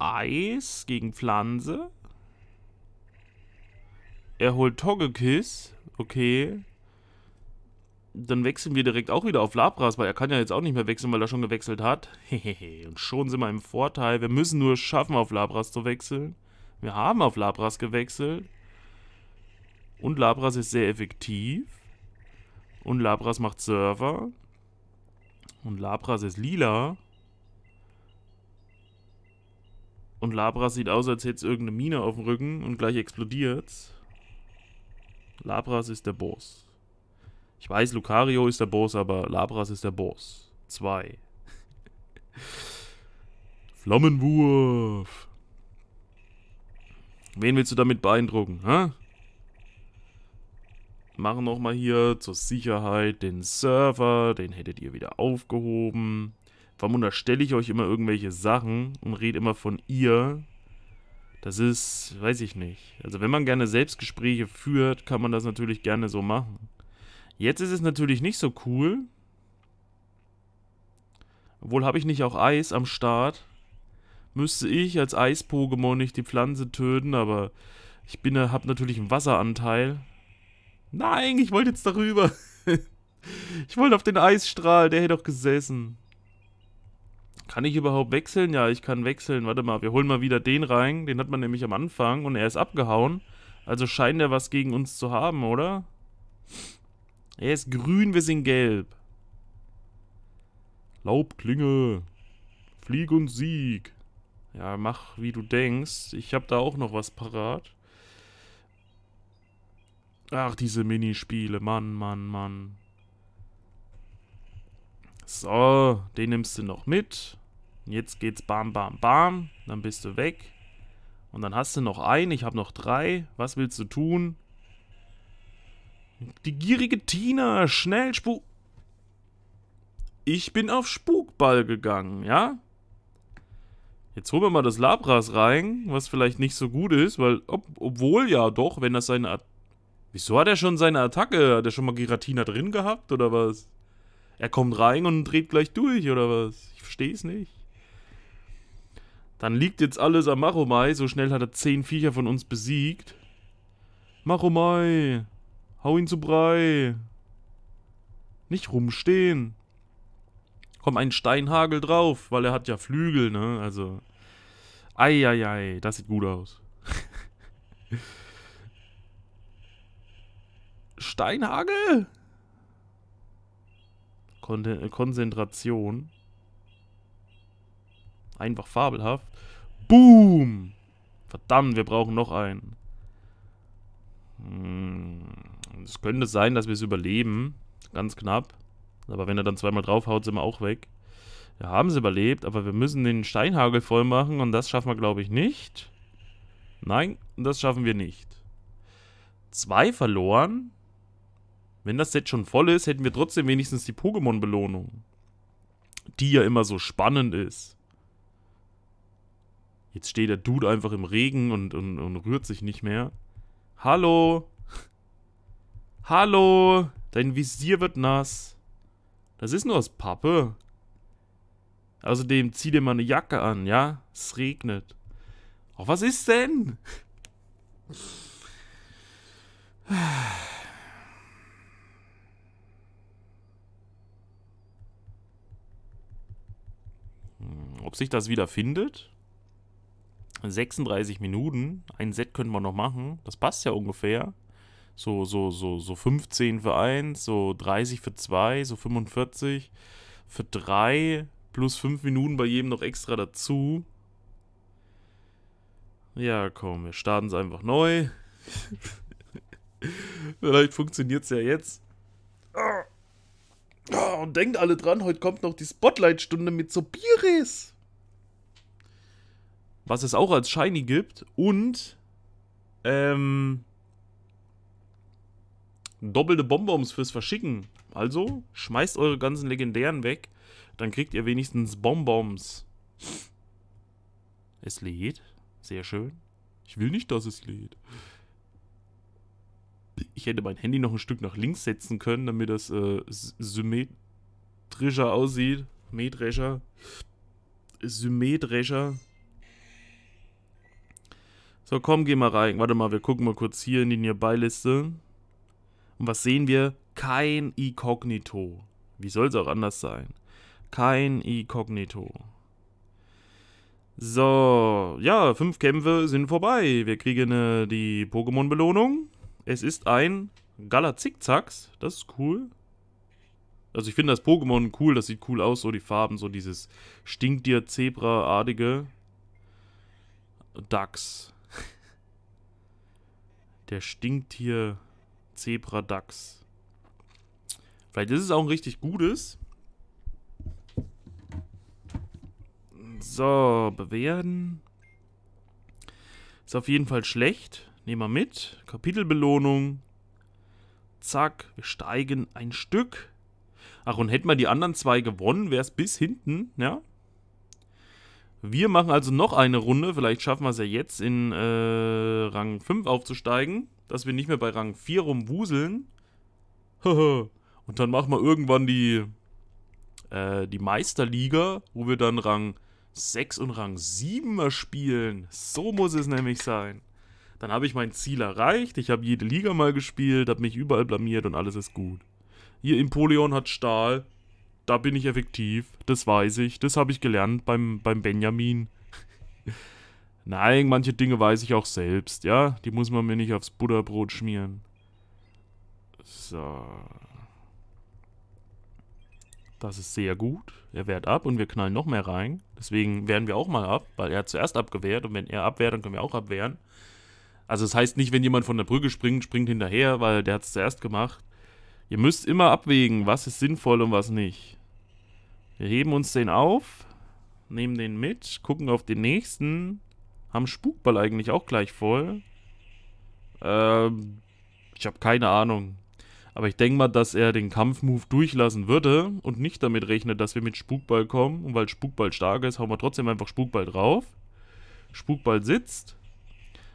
Eis gegen Pflanze. Er holt Togekiss. Okay. Dann wechseln wir direkt auch wieder auf Labras, weil er kann ja jetzt auch nicht mehr wechseln, weil er schon gewechselt hat. Hehehe. Und schon sind wir im Vorteil. Wir müssen nur schaffen, auf Labras zu wechseln. Wir haben auf Labras gewechselt. Und Labras ist sehr effektiv. Und Labras macht Server. Und Labras ist lila. Und Labras sieht aus, als hätte es irgendeine Mine auf dem Rücken und gleich explodiert's. Labras ist der Boss. Ich weiß, Lucario ist der Boss, aber Labras ist der Boss. Zwei. Flammenwurf. Wen willst du damit beeindrucken, hä? machen nochmal hier zur Sicherheit den Server, den hättet ihr wieder aufgehoben. Warum unterstelle ich euch immer irgendwelche Sachen und rede immer von ihr? Das ist, weiß ich nicht. Also wenn man gerne Selbstgespräche führt, kann man das natürlich gerne so machen. Jetzt ist es natürlich nicht so cool. Obwohl habe ich nicht auch Eis am Start. Müsste ich als Eis-Pokémon nicht die Pflanze töten, aber ich bin, habe natürlich einen Wasseranteil. Nein, ich wollte jetzt darüber. ich wollte auf den Eisstrahl, der hätte doch gesessen. Kann ich überhaupt wechseln? Ja, ich kann wechseln. Warte mal, wir holen mal wieder den rein. Den hat man nämlich am Anfang und er ist abgehauen. Also scheint er was gegen uns zu haben, oder? Er ist grün, wir sind gelb. Laubklinge. Flieg und Sieg. Ja, mach wie du denkst. Ich hab da auch noch was parat. Ach, diese Minispiele. Mann, Mann, Mann. So, den nimmst du noch mit. jetzt geht's bam, bam, bam. Dann bist du weg. Und dann hast du noch einen. Ich habe noch drei. Was willst du tun? Die gierige Tina. Schnell, Spuk... Ich bin auf Spukball gegangen, ja? Jetzt holen wir mal das Labras rein, was vielleicht nicht so gut ist, weil, ob, obwohl ja doch, wenn das seine Wieso hat er schon seine Attacke? Hat er schon mal Giratina drin gehabt oder was? Er kommt rein und dreht gleich durch oder was? Ich verstehe es nicht. Dann liegt jetzt alles am Maromai. So schnell hat er zehn Viecher von uns besiegt. Maromai, hau ihn zu Brei. Nicht rumstehen. Komm, ein Steinhagel drauf, weil er hat ja Flügel, ne? Also, eieiei, das sieht gut aus. Steinhagel? Kon äh, Konzentration. Einfach fabelhaft. Boom! Verdammt, wir brauchen noch einen. Hm, es könnte sein, dass wir es überleben. Ganz knapp. Aber wenn er dann zweimal draufhaut, sind wir auch weg. Wir haben es überlebt, aber wir müssen den Steinhagel voll machen und das schaffen wir, glaube ich, nicht. Nein, das schaffen wir nicht. Zwei verloren. Wenn das Set schon voll ist, hätten wir trotzdem wenigstens die Pokémon-Belohnung. Die ja immer so spannend ist. Jetzt steht der Dude einfach im Regen und, und, und rührt sich nicht mehr. Hallo! Hallo! Dein Visier wird nass. Das ist nur aus Pappe. Außerdem zieh dir mal eine Jacke an, ja? Es regnet. Ach, was ist denn? ob sich das wieder findet. 36 Minuten. Ein Set könnte man noch machen. Das passt ja ungefähr. So, so, so, so 15 für 1, so 30 für 2, so 45 für 3, plus 5 Minuten bei jedem noch extra dazu. Ja, komm, wir starten es einfach neu. Vielleicht funktioniert es ja jetzt. Oh. Oh, und denkt alle dran, heute kommt noch die Spotlight-Stunde mit Sobiris. Was es auch als Shiny gibt und ähm, doppelte Bonbons fürs Verschicken. Also schmeißt eure ganzen Legendären weg, dann kriegt ihr wenigstens Bonbons. Es lädt. Sehr schön. Ich will nicht, dass es lädt ich hätte mein Handy noch ein Stück nach links setzen können, damit das äh, symmetrischer aussieht. Metrischer. Symmetrischer. So, komm, geh mal rein. Warte mal, wir gucken mal kurz hier in die Nearby-Liste. Und was sehen wir? Kein Inkognito. Wie soll es auch anders sein? Kein Inkognito. So, ja, fünf Kämpfe sind vorbei. Wir kriegen äh, die Pokémon-Belohnung. Es ist ein Galazickzacks. Das ist cool. Also ich finde das Pokémon cool, das sieht cool aus, so die Farben, so dieses Stinktier-Zebra-artige Dachs. Der Stinktier-Zebra-Dachs. Vielleicht ist es auch ein richtig gutes. So, bewerten. Ist auf jeden Fall schlecht. Nehmen wir mit. Kapitelbelohnung. Zack, wir steigen ein Stück. Ach, und hätten wir die anderen zwei gewonnen, wäre es bis hinten, ja? Wir machen also noch eine Runde. Vielleicht schaffen wir es ja jetzt in äh, Rang 5 aufzusteigen, dass wir nicht mehr bei Rang 4 rumwuseln. und dann machen wir irgendwann die, äh, die Meisterliga, wo wir dann Rang 6 und Rang 7 spielen. So muss es nämlich sein. Dann habe ich mein Ziel erreicht, ich habe jede Liga mal gespielt, habe mich überall blamiert und alles ist gut. Hier, Empoleon hat Stahl, da bin ich effektiv, das weiß ich, das habe ich gelernt beim, beim Benjamin. Nein, manche Dinge weiß ich auch selbst, ja? Die muss man mir nicht aufs Butterbrot schmieren. So. Das ist sehr gut. Er wehrt ab und wir knallen noch mehr rein. Deswegen wehren wir auch mal ab, weil er zuerst abgewehrt und wenn er abwehrt, dann können wir auch abwehren. Also das heißt nicht, wenn jemand von der Brücke springt, springt hinterher, weil der hat es zuerst gemacht. Ihr müsst immer abwägen, was ist sinnvoll und was nicht. Wir heben uns den auf, nehmen den mit, gucken auf den nächsten, haben Spukball eigentlich auch gleich voll. Ähm, ich habe keine Ahnung. Aber ich denke mal, dass er den Kampfmove durchlassen würde und nicht damit rechnet, dass wir mit Spukball kommen. Und weil Spukball stark ist, hauen wir trotzdem einfach Spukball drauf. Spukball sitzt.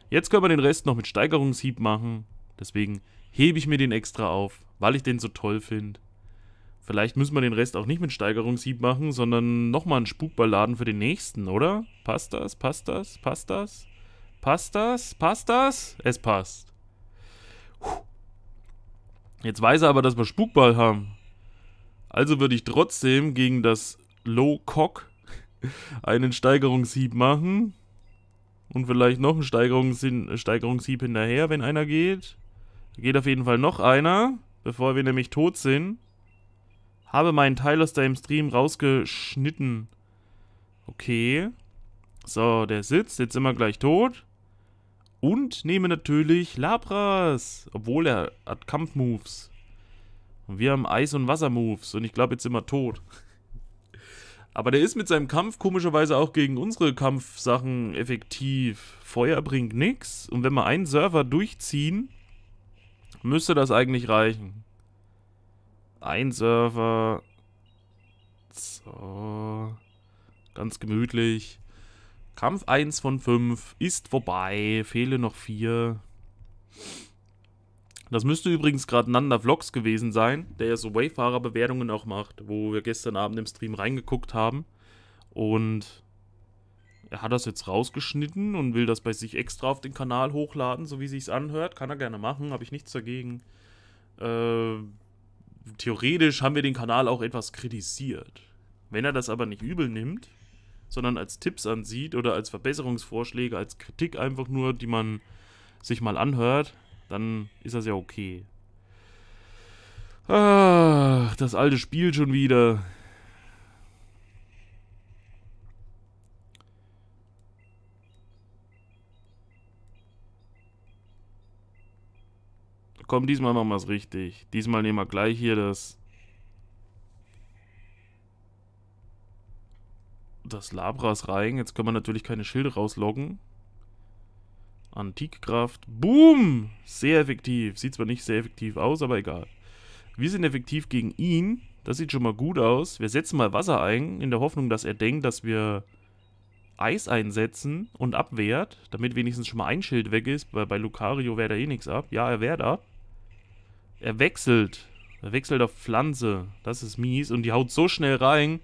Jetzt können wir den Rest noch mit Steigerungshieb machen. Deswegen hebe ich mir den extra auf, weil ich den so toll finde. Vielleicht müssen wir den Rest auch nicht mit Steigerungshieb machen, sondern nochmal einen Spukball laden für den nächsten, oder? Passt das? Passt das? Passt das? Passt das? Passt das? Es passt. Jetzt weiß er aber, dass wir Spukball haben. Also würde ich trotzdem gegen das Low Cock einen Steigerungshieb machen. Und vielleicht noch ein Steigerungshin Steigerungshieb hinterher, wenn einer geht. Da geht auf jeden Fall noch einer, bevor wir nämlich tot sind. Habe meinen Teil aus deinem Stream rausgeschnitten. Okay. So, der sitzt. Jetzt immer gleich tot. Und nehme natürlich Labras. Obwohl er hat Kampfmoves. Und wir haben Eis- und Wassermoves. Und ich glaube, jetzt sind wir tot. Aber der ist mit seinem Kampf komischerweise auch gegen unsere Kampfsachen effektiv. Feuer bringt nichts. Und wenn wir einen Server durchziehen, müsste das eigentlich reichen. Ein Server. So. Ganz gemütlich. Kampf 1 von 5 ist vorbei. Fehle noch 4. Das müsste übrigens gerade Nanda Vlogs gewesen sein, der ja so Wayfarer-Bewertungen auch macht, wo wir gestern Abend im Stream reingeguckt haben. Und er hat das jetzt rausgeschnitten und will das bei sich extra auf den Kanal hochladen, so wie sich's anhört. Kann er gerne machen, habe ich nichts dagegen. Äh, theoretisch haben wir den Kanal auch etwas kritisiert. Wenn er das aber nicht übel nimmt, sondern als Tipps ansieht oder als Verbesserungsvorschläge, als Kritik einfach nur, die man sich mal anhört, dann ist das ja okay. Ach, das alte Spiel schon wieder. Komm, diesmal machen wir es richtig. Diesmal nehmen wir gleich hier das... Das Labras rein. Jetzt können wir natürlich keine Schilde rausloggen. Antikkraft. Boom! Sehr effektiv. Sieht zwar nicht sehr effektiv aus, aber egal. Wir sind effektiv gegen ihn. Das sieht schon mal gut aus. Wir setzen mal Wasser ein, in der Hoffnung, dass er denkt, dass wir Eis einsetzen und abwehrt, damit wenigstens schon mal ein Schild weg ist, weil bei Lucario wehrt er eh nichts ab. Ja, er wehrt ab. Er wechselt. Er wechselt auf Pflanze. Das ist mies. Und die haut so schnell rein,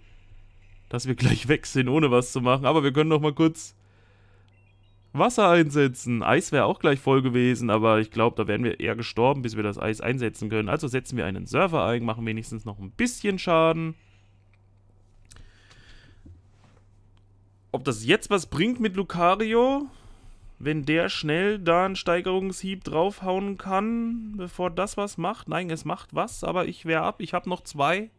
dass wir gleich weg sind, ohne was zu machen. Aber wir können noch mal kurz Wasser einsetzen. Eis wäre auch gleich voll gewesen, aber ich glaube, da wären wir eher gestorben, bis wir das Eis einsetzen können. Also setzen wir einen Server ein, machen wenigstens noch ein bisschen Schaden. Ob das jetzt was bringt mit Lucario, wenn der schnell da einen Steigerungshieb draufhauen kann, bevor das was macht? Nein, es macht was, aber ich wehre ab. Ich habe noch zwei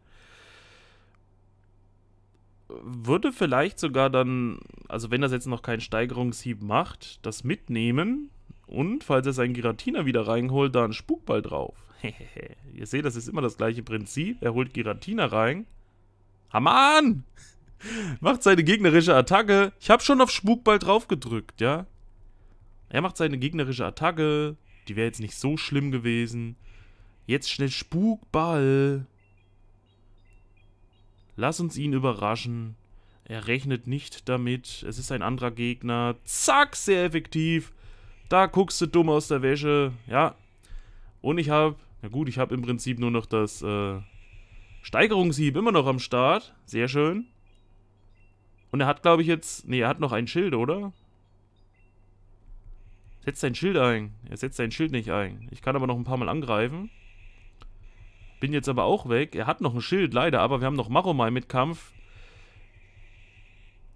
würde vielleicht sogar dann, also wenn das jetzt noch keinen Steigerungshieb macht, das mitnehmen und, falls er seinen Giratina wieder reinholt, da einen Spukball drauf. Ihr seht, das ist immer das gleiche Prinzip. Er holt Giratina rein. Haman! macht seine gegnerische Attacke. Ich habe schon auf Spukball drauf gedrückt, ja? Er macht seine gegnerische Attacke. Die wäre jetzt nicht so schlimm gewesen. Jetzt schnell Spukball. Lass uns ihn überraschen. Er rechnet nicht damit. Es ist ein anderer Gegner. Zack, sehr effektiv. Da guckst du dumm aus der Wäsche. Ja. Und ich habe, na gut, ich habe im Prinzip nur noch das äh, Steigerungshieb immer noch am Start. Sehr schön. Und er hat, glaube ich, jetzt, nee, er hat noch ein Schild, oder? Setzt sein Schild ein. Er setzt sein Schild nicht ein. Ich kann aber noch ein paar Mal angreifen. Bin jetzt aber auch weg. Er hat noch ein Schild, leider, aber wir haben noch Maromai mit Kampf.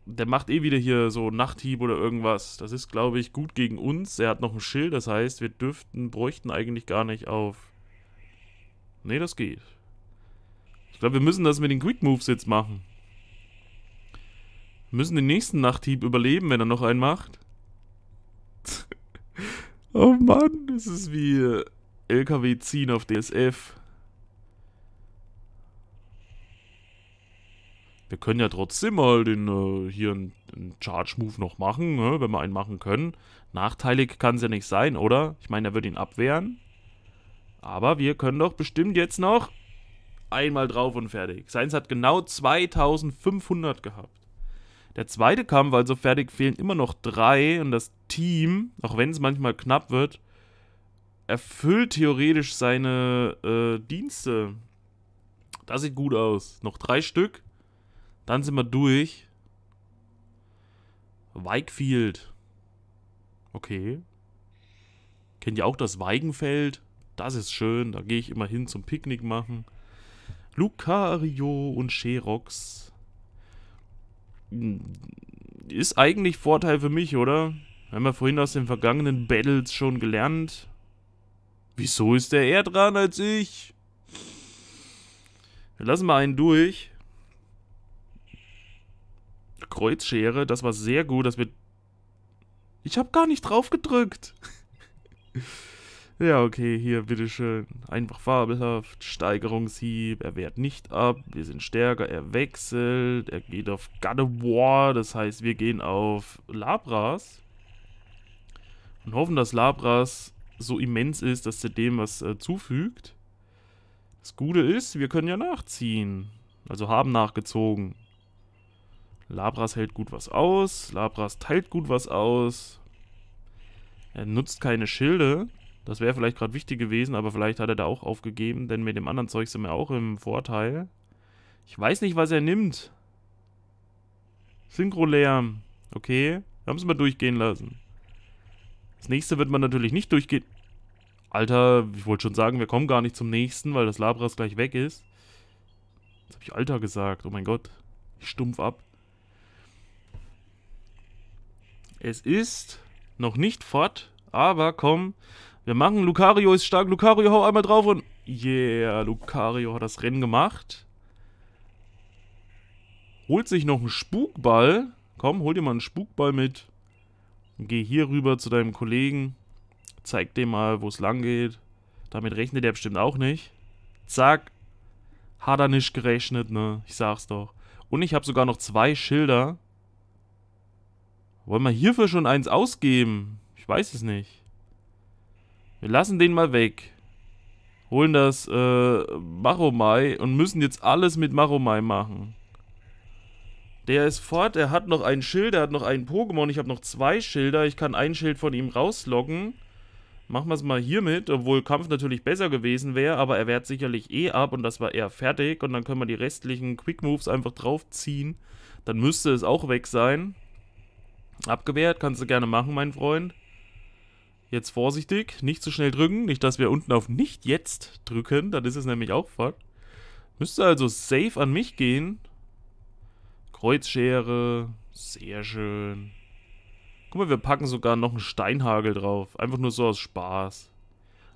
Der macht eh wieder hier so Nachthieb oder irgendwas. Das ist, glaube ich, gut gegen uns. Er hat noch ein Schild, das heißt, wir dürften, bräuchten eigentlich gar nicht auf... Ne, das geht. Ich glaube, wir müssen das mit den Quick Moves jetzt machen. Wir müssen den nächsten Nachthieb überleben, wenn er noch einen macht. oh Mann, das ist wie äh, LKW ziehen auf DSF. wir können ja trotzdem mal den, äh, hier einen, einen Charge-Move noch machen, ne? wenn wir einen machen können. Nachteilig kann es ja nicht sein, oder? Ich meine, er wird ihn abwehren. Aber wir können doch bestimmt jetzt noch einmal drauf und fertig. Seins hat genau 2500 gehabt. Der zweite Kampf, also fertig, fehlen immer noch drei. Und das Team, auch wenn es manchmal knapp wird, erfüllt theoretisch seine äh, Dienste. Das sieht gut aus. Noch drei Stück. Dann sind wir durch. Weigfield. Okay. Kennt ihr auch das Weigenfeld? Das ist schön, da gehe ich immer hin zum Picknick machen. Lucario und Sherox. Hm, ist eigentlich Vorteil für mich, oder? Haben wir vorhin aus den vergangenen Battles schon gelernt. Wieso ist der eher dran als ich? Wir lassen mal einen durch. Kreuzschere. Das war sehr gut, dass wir... Ich habe gar nicht drauf gedrückt. ja, okay, hier, bitteschön. Einfach fabelhaft. Steigerungshieb. Er wehrt nicht ab. Wir sind stärker. Er wechselt. Er geht auf God of War. Das heißt, wir gehen auf Labras. Und hoffen, dass Labras so immens ist, dass er dem was äh, zufügt. Das Gute ist, wir können ja nachziehen. Also haben nachgezogen. Labras hält gut was aus. Labras teilt gut was aus. Er nutzt keine Schilde. Das wäre vielleicht gerade wichtig gewesen, aber vielleicht hat er da auch aufgegeben, denn mit dem anderen Zeug sind wir auch im Vorteil. Ich weiß nicht, was er nimmt. Synchro-Lärm. Okay, wir haben es mal durchgehen lassen. Das nächste wird man natürlich nicht durchgehen... Alter, ich wollte schon sagen, wir kommen gar nicht zum nächsten, weil das Labras gleich weg ist. Jetzt habe ich Alter gesagt, oh mein Gott. Ich stumpf ab. Es ist noch nicht fort, aber komm, wir machen. Lucario ist stark. Lucario, hau einmal drauf und... Yeah, Lucario hat das Rennen gemacht. Holt sich noch einen Spukball. Komm, hol dir mal einen Spukball mit. geh hier rüber zu deinem Kollegen. Zeig dem mal, wo es lang geht. Damit rechnet er bestimmt auch nicht. Zack. Hat er nicht gerechnet, ne? Ich sag's doch. Und ich habe sogar noch zwei Schilder wollen wir hierfür schon eins ausgeben? Ich weiß es nicht. Wir lassen den mal weg. Holen das äh, Maromai und müssen jetzt alles mit Maromai machen. Der ist fort, er hat noch ein Schild, er hat noch einen Pokémon. Ich habe noch zwei Schilder, ich kann ein Schild von ihm rauslocken. Machen wir es mal hiermit, obwohl Kampf natürlich besser gewesen wäre, aber er wehrt sicherlich eh ab und das war eher fertig. Und dann können wir die restlichen Quick Moves einfach draufziehen. Dann müsste es auch weg sein. Abgewehrt, kannst du gerne machen, mein Freund. Jetzt vorsichtig, nicht zu schnell drücken, nicht, dass wir unten auf nicht jetzt drücken, dann ist es nämlich auch fuck. Müsste also safe an mich gehen. Kreuzschere, sehr schön. Guck mal, wir packen sogar noch einen Steinhagel drauf, einfach nur so aus Spaß.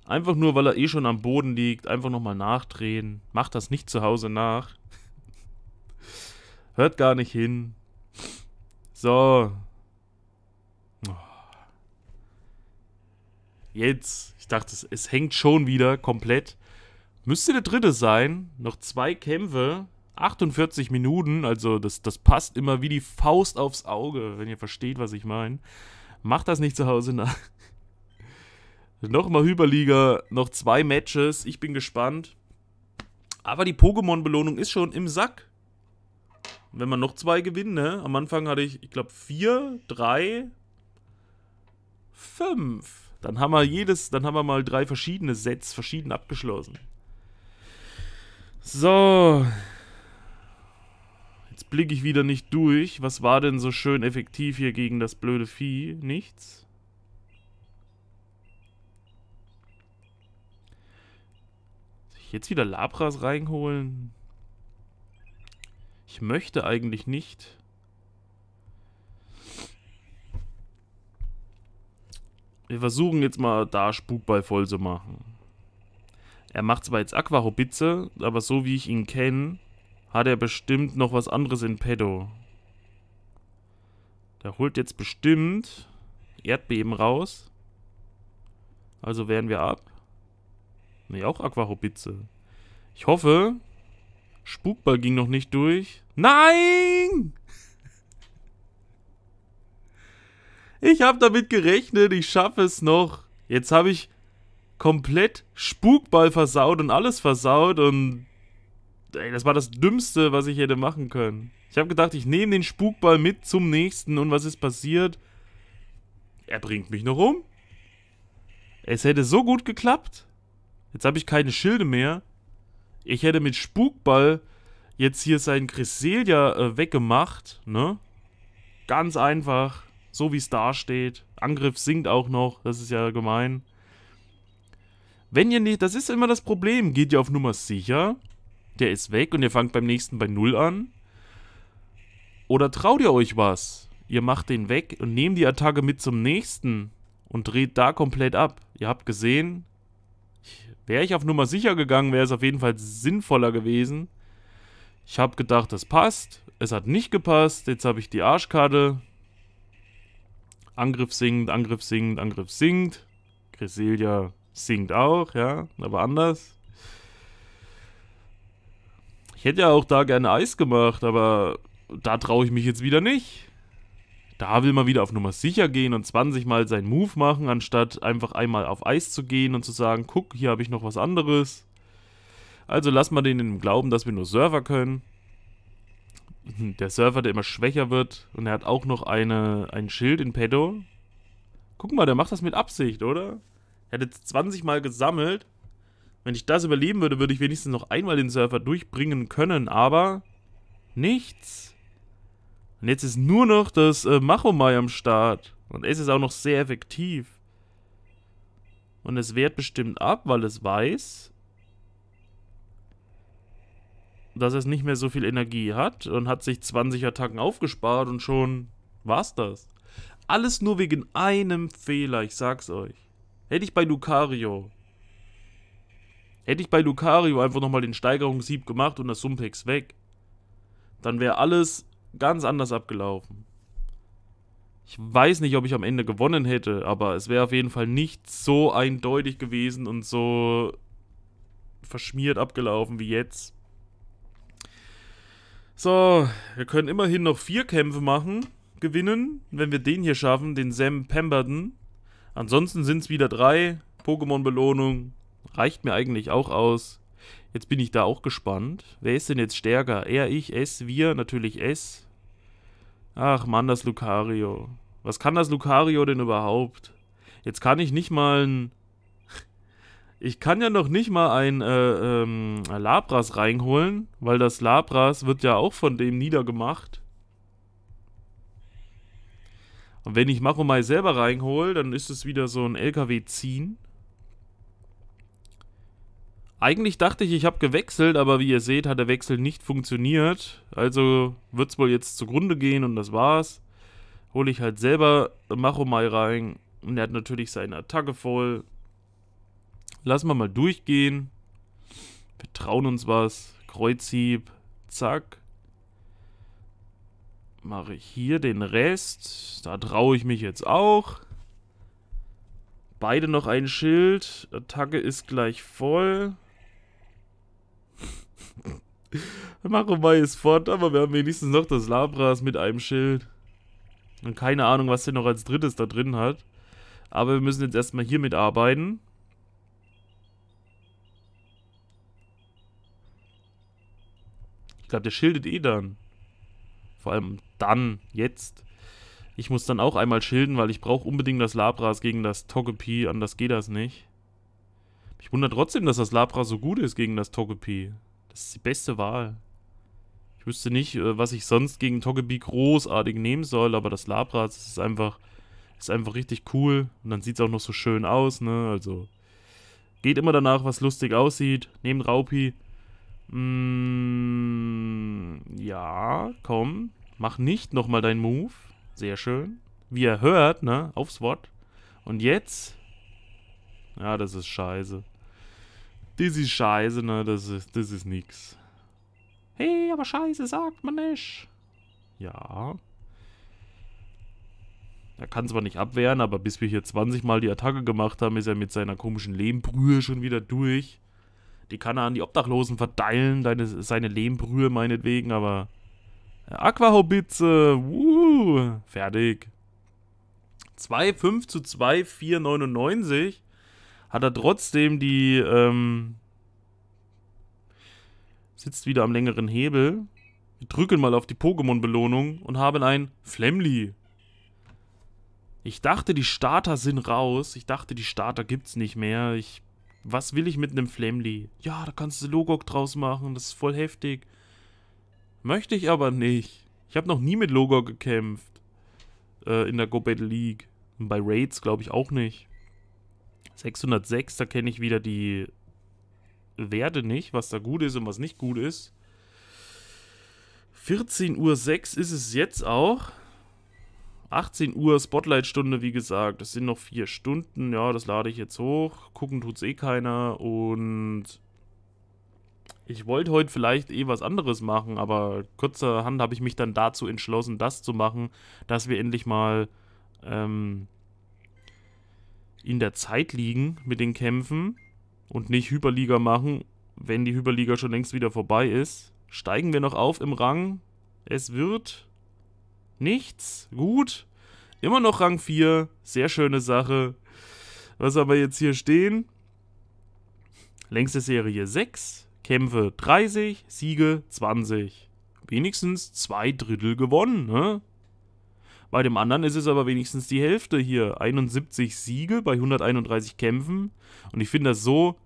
Einfach nur, weil er eh schon am Boden liegt, einfach nochmal nachdrehen. Macht das nicht zu Hause nach. Hört gar nicht hin. So, Jetzt. Ich dachte, es, es hängt schon wieder komplett. Müsste der dritte sein. Noch zwei Kämpfe. 48 Minuten. Also, das, das passt immer wie die Faust aufs Auge, wenn ihr versteht, was ich meine. Macht das nicht zu Hause nach. Ne? Nochmal Hyperliga, noch zwei Matches. Ich bin gespannt. Aber die Pokémon-Belohnung ist schon im Sack. Wenn man noch zwei gewinnt, ne? Am Anfang hatte ich, ich glaube, vier, drei, fünf. Dann haben wir jedes, dann haben wir mal drei verschiedene Sets verschieden abgeschlossen. So. Jetzt blicke ich wieder nicht durch. Was war denn so schön effektiv hier gegen das blöde Vieh? Nichts. Jetzt wieder Labras reinholen? Ich möchte eigentlich nicht. Wir versuchen jetzt mal da Spukball voll zu machen. Er macht zwar jetzt Aquahobitze, aber so wie ich ihn kenne, hat er bestimmt noch was anderes in Pedo. Der holt jetzt bestimmt Erdbeben raus. Also wehren wir ab. Ne, auch Aquahobitze. Ich hoffe, Spukball ging noch nicht durch. Nein! Ich habe damit gerechnet, ich schaffe es noch. Jetzt habe ich komplett Spukball versaut und alles versaut und ey, das war das Dümmste, was ich hätte machen können. Ich habe gedacht, ich nehme den Spukball mit zum nächsten und was ist passiert? Er bringt mich noch um. Es hätte so gut geklappt. Jetzt habe ich keine Schilde mehr. Ich hätte mit Spukball jetzt hier seinen Cresselia äh, weggemacht, ne? Ganz einfach so wie es dasteht. Angriff sinkt auch noch, das ist ja gemein. Wenn ihr nicht, das ist immer das Problem, geht ihr auf Nummer sicher, der ist weg und ihr fangt beim nächsten bei null an. Oder traut ihr euch was? Ihr macht den weg und nehmt die Attacke mit zum nächsten und dreht da komplett ab. Ihr habt gesehen, wäre ich auf Nummer sicher gegangen, wäre es auf jeden Fall sinnvoller gewesen. Ich habe gedacht, das passt. Es hat nicht gepasst. Jetzt habe ich die Arschkarte. Angriff sinkt, Angriff sinkt, Angriff sinkt. Cresselia sinkt auch, ja, aber anders. Ich hätte ja auch da gerne Eis gemacht, aber da traue ich mich jetzt wieder nicht. Da will man wieder auf Nummer sicher gehen und 20 Mal seinen Move machen, anstatt einfach einmal auf Eis zu gehen und zu sagen, guck, hier habe ich noch was anderes. Also lass mal den im Glauben, dass wir nur Server können. der Surfer, der immer schwächer wird und er hat auch noch eine, ein Schild in Pedo. Guck mal, der macht das mit Absicht, oder? Er hat jetzt 20 Mal gesammelt. Wenn ich das überleben würde, würde ich wenigstens noch einmal den Surfer durchbringen können, aber nichts. Und jetzt ist nur noch das äh, Machomai am Start. Und es ist auch noch sehr effektiv. Und es wehrt bestimmt ab, weil es weiß, dass es nicht mehr so viel Energie hat und hat sich 20 Attacken aufgespart und schon war's das. Alles nur wegen einem Fehler, ich sag's euch. Hätte ich bei Lucario. Hätte ich bei Lucario einfach nochmal den Steigerungssieb gemacht und das Sumpex weg. Dann wäre alles ganz anders abgelaufen. Ich weiß nicht, ob ich am Ende gewonnen hätte, aber es wäre auf jeden Fall nicht so eindeutig gewesen und so verschmiert abgelaufen wie jetzt. So, wir können immerhin noch vier Kämpfe machen, gewinnen, wenn wir den hier schaffen, den Sam Pemberton. Ansonsten sind es wieder drei. Pokémon-Belohnung reicht mir eigentlich auch aus. Jetzt bin ich da auch gespannt. Wer ist denn jetzt stärker? Er, ich, es, wir, natürlich es. Ach man, das Lucario. Was kann das Lucario denn überhaupt? Jetzt kann ich nicht mal ein ich kann ja noch nicht mal ein äh, ähm, Labras reinholen, weil das Labras wird ja auch von dem niedergemacht. Und wenn ich Machomai selber reinhole, dann ist es wieder so ein LKW-Ziehen. Eigentlich dachte ich, ich habe gewechselt, aber wie ihr seht, hat der Wechsel nicht funktioniert. Also wird es wohl jetzt zugrunde gehen und das war's. Hole ich halt selber Machomai rein. Und er hat natürlich seine Attacke voll lassen wir mal durchgehen. Wir trauen uns was. Kreuzhieb. Zack. Mache ich hier den Rest. Da traue ich mich jetzt auch. Beide noch ein Schild. Attacke ist gleich voll. Maromai ist fort, aber wir haben wenigstens noch das Labras mit einem Schild. Und keine Ahnung, was der noch als drittes da drin hat. Aber wir müssen jetzt erstmal hier mitarbeiten. arbeiten. glaube, der schildet eh dann. Vor allem dann, jetzt. Ich muss dann auch einmal schilden, weil ich brauche unbedingt das Labras gegen das Togepi, anders geht das nicht. Ich wundere trotzdem, dass das Labras so gut ist gegen das Togepi. Das ist die beste Wahl. Ich wüsste nicht, äh, was ich sonst gegen Togepi großartig nehmen soll, aber das Labras ist einfach, ist einfach richtig cool. Und dann sieht es auch noch so schön aus, ne? Also, geht immer danach, was lustig aussieht. Nehmt Raupi. Mm, ja, komm. Mach nicht nochmal deinen Move. Sehr schön. Wie er hört, ne? Aufs Wort. Und jetzt? Ja, das ist scheiße. Das ist scheiße, ne? Das ist, das ist nix. Hey, aber scheiße sagt man nicht. Ja. Er kann zwar nicht abwehren, aber bis wir hier 20 Mal die Attacke gemacht haben, ist er mit seiner komischen Lehmbrühe schon wieder durch. Die kann er an die Obdachlosen verteilen, deine, seine Lehmbrühe meinetwegen, aber... Äh, Aquahobitze, äh, wuh, fertig. 2,5 zu 2, 4,99 hat er trotzdem die, ähm, sitzt wieder am längeren Hebel. Wir drücken mal auf die Pokémon-Belohnung und haben ein Flemly. Ich dachte, die Starter sind raus. Ich dachte, die Starter gibt's nicht mehr. Ich was will ich mit einem Flamely? Ja, da kannst du Logok draus machen, das ist voll heftig. Möchte ich aber nicht. Ich habe noch nie mit Logok gekämpft. Äh, in der Go Battle League. Und bei Raids glaube ich auch nicht. 606, da kenne ich wieder die Werte nicht, was da gut ist und was nicht gut ist. 14.06 Uhr ist es jetzt auch. 18 Uhr Spotlight-Stunde, wie gesagt. Das sind noch vier Stunden. Ja, das lade ich jetzt hoch. Gucken tut's eh keiner. Und ich wollte heute vielleicht eh was anderes machen, aber kurzerhand habe ich mich dann dazu entschlossen, das zu machen, dass wir endlich mal ähm, in der Zeit liegen mit den Kämpfen und nicht Hyperliga machen, wenn die Hyperliga schon längst wieder vorbei ist. Steigen wir noch auf im Rang. Es wird Nichts. Gut. Immer noch Rang 4. Sehr schöne Sache. Was haben wir jetzt hier stehen? Längste Serie 6. Kämpfe 30. Siege 20. Wenigstens zwei Drittel gewonnen, ne? Bei dem anderen ist es aber wenigstens die Hälfte hier. 71 Siege bei 131 Kämpfen. Und ich finde das so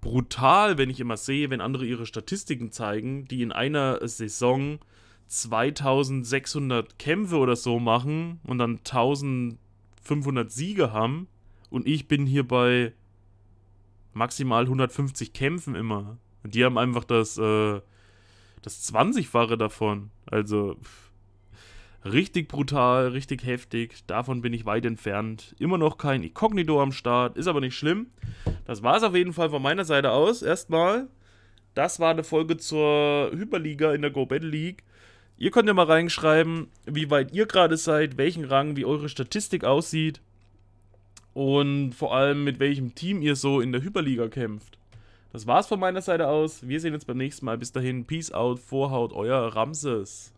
brutal, wenn ich immer sehe, wenn andere ihre Statistiken zeigen, die in einer Saison 2600 Kämpfe oder so machen und dann 1500 Siege haben und ich bin hier bei maximal 150 Kämpfen immer. Und die haben einfach das, äh, das 20-fache davon. Also pff, richtig brutal, richtig heftig. Davon bin ich weit entfernt. Immer noch kein Inkognito am Start, ist aber nicht schlimm. Das war es auf jeden Fall von meiner Seite aus. Erstmal, das war eine Folge zur Hyperliga in der Go Battle League. Ihr könnt ja mal reinschreiben, wie weit ihr gerade seid, welchen Rang, wie eure Statistik aussieht und vor allem mit welchem Team ihr so in der Hyperliga kämpft. Das war's von meiner Seite aus. Wir sehen uns beim nächsten Mal. Bis dahin, Peace out, Vorhaut, euer Ramses.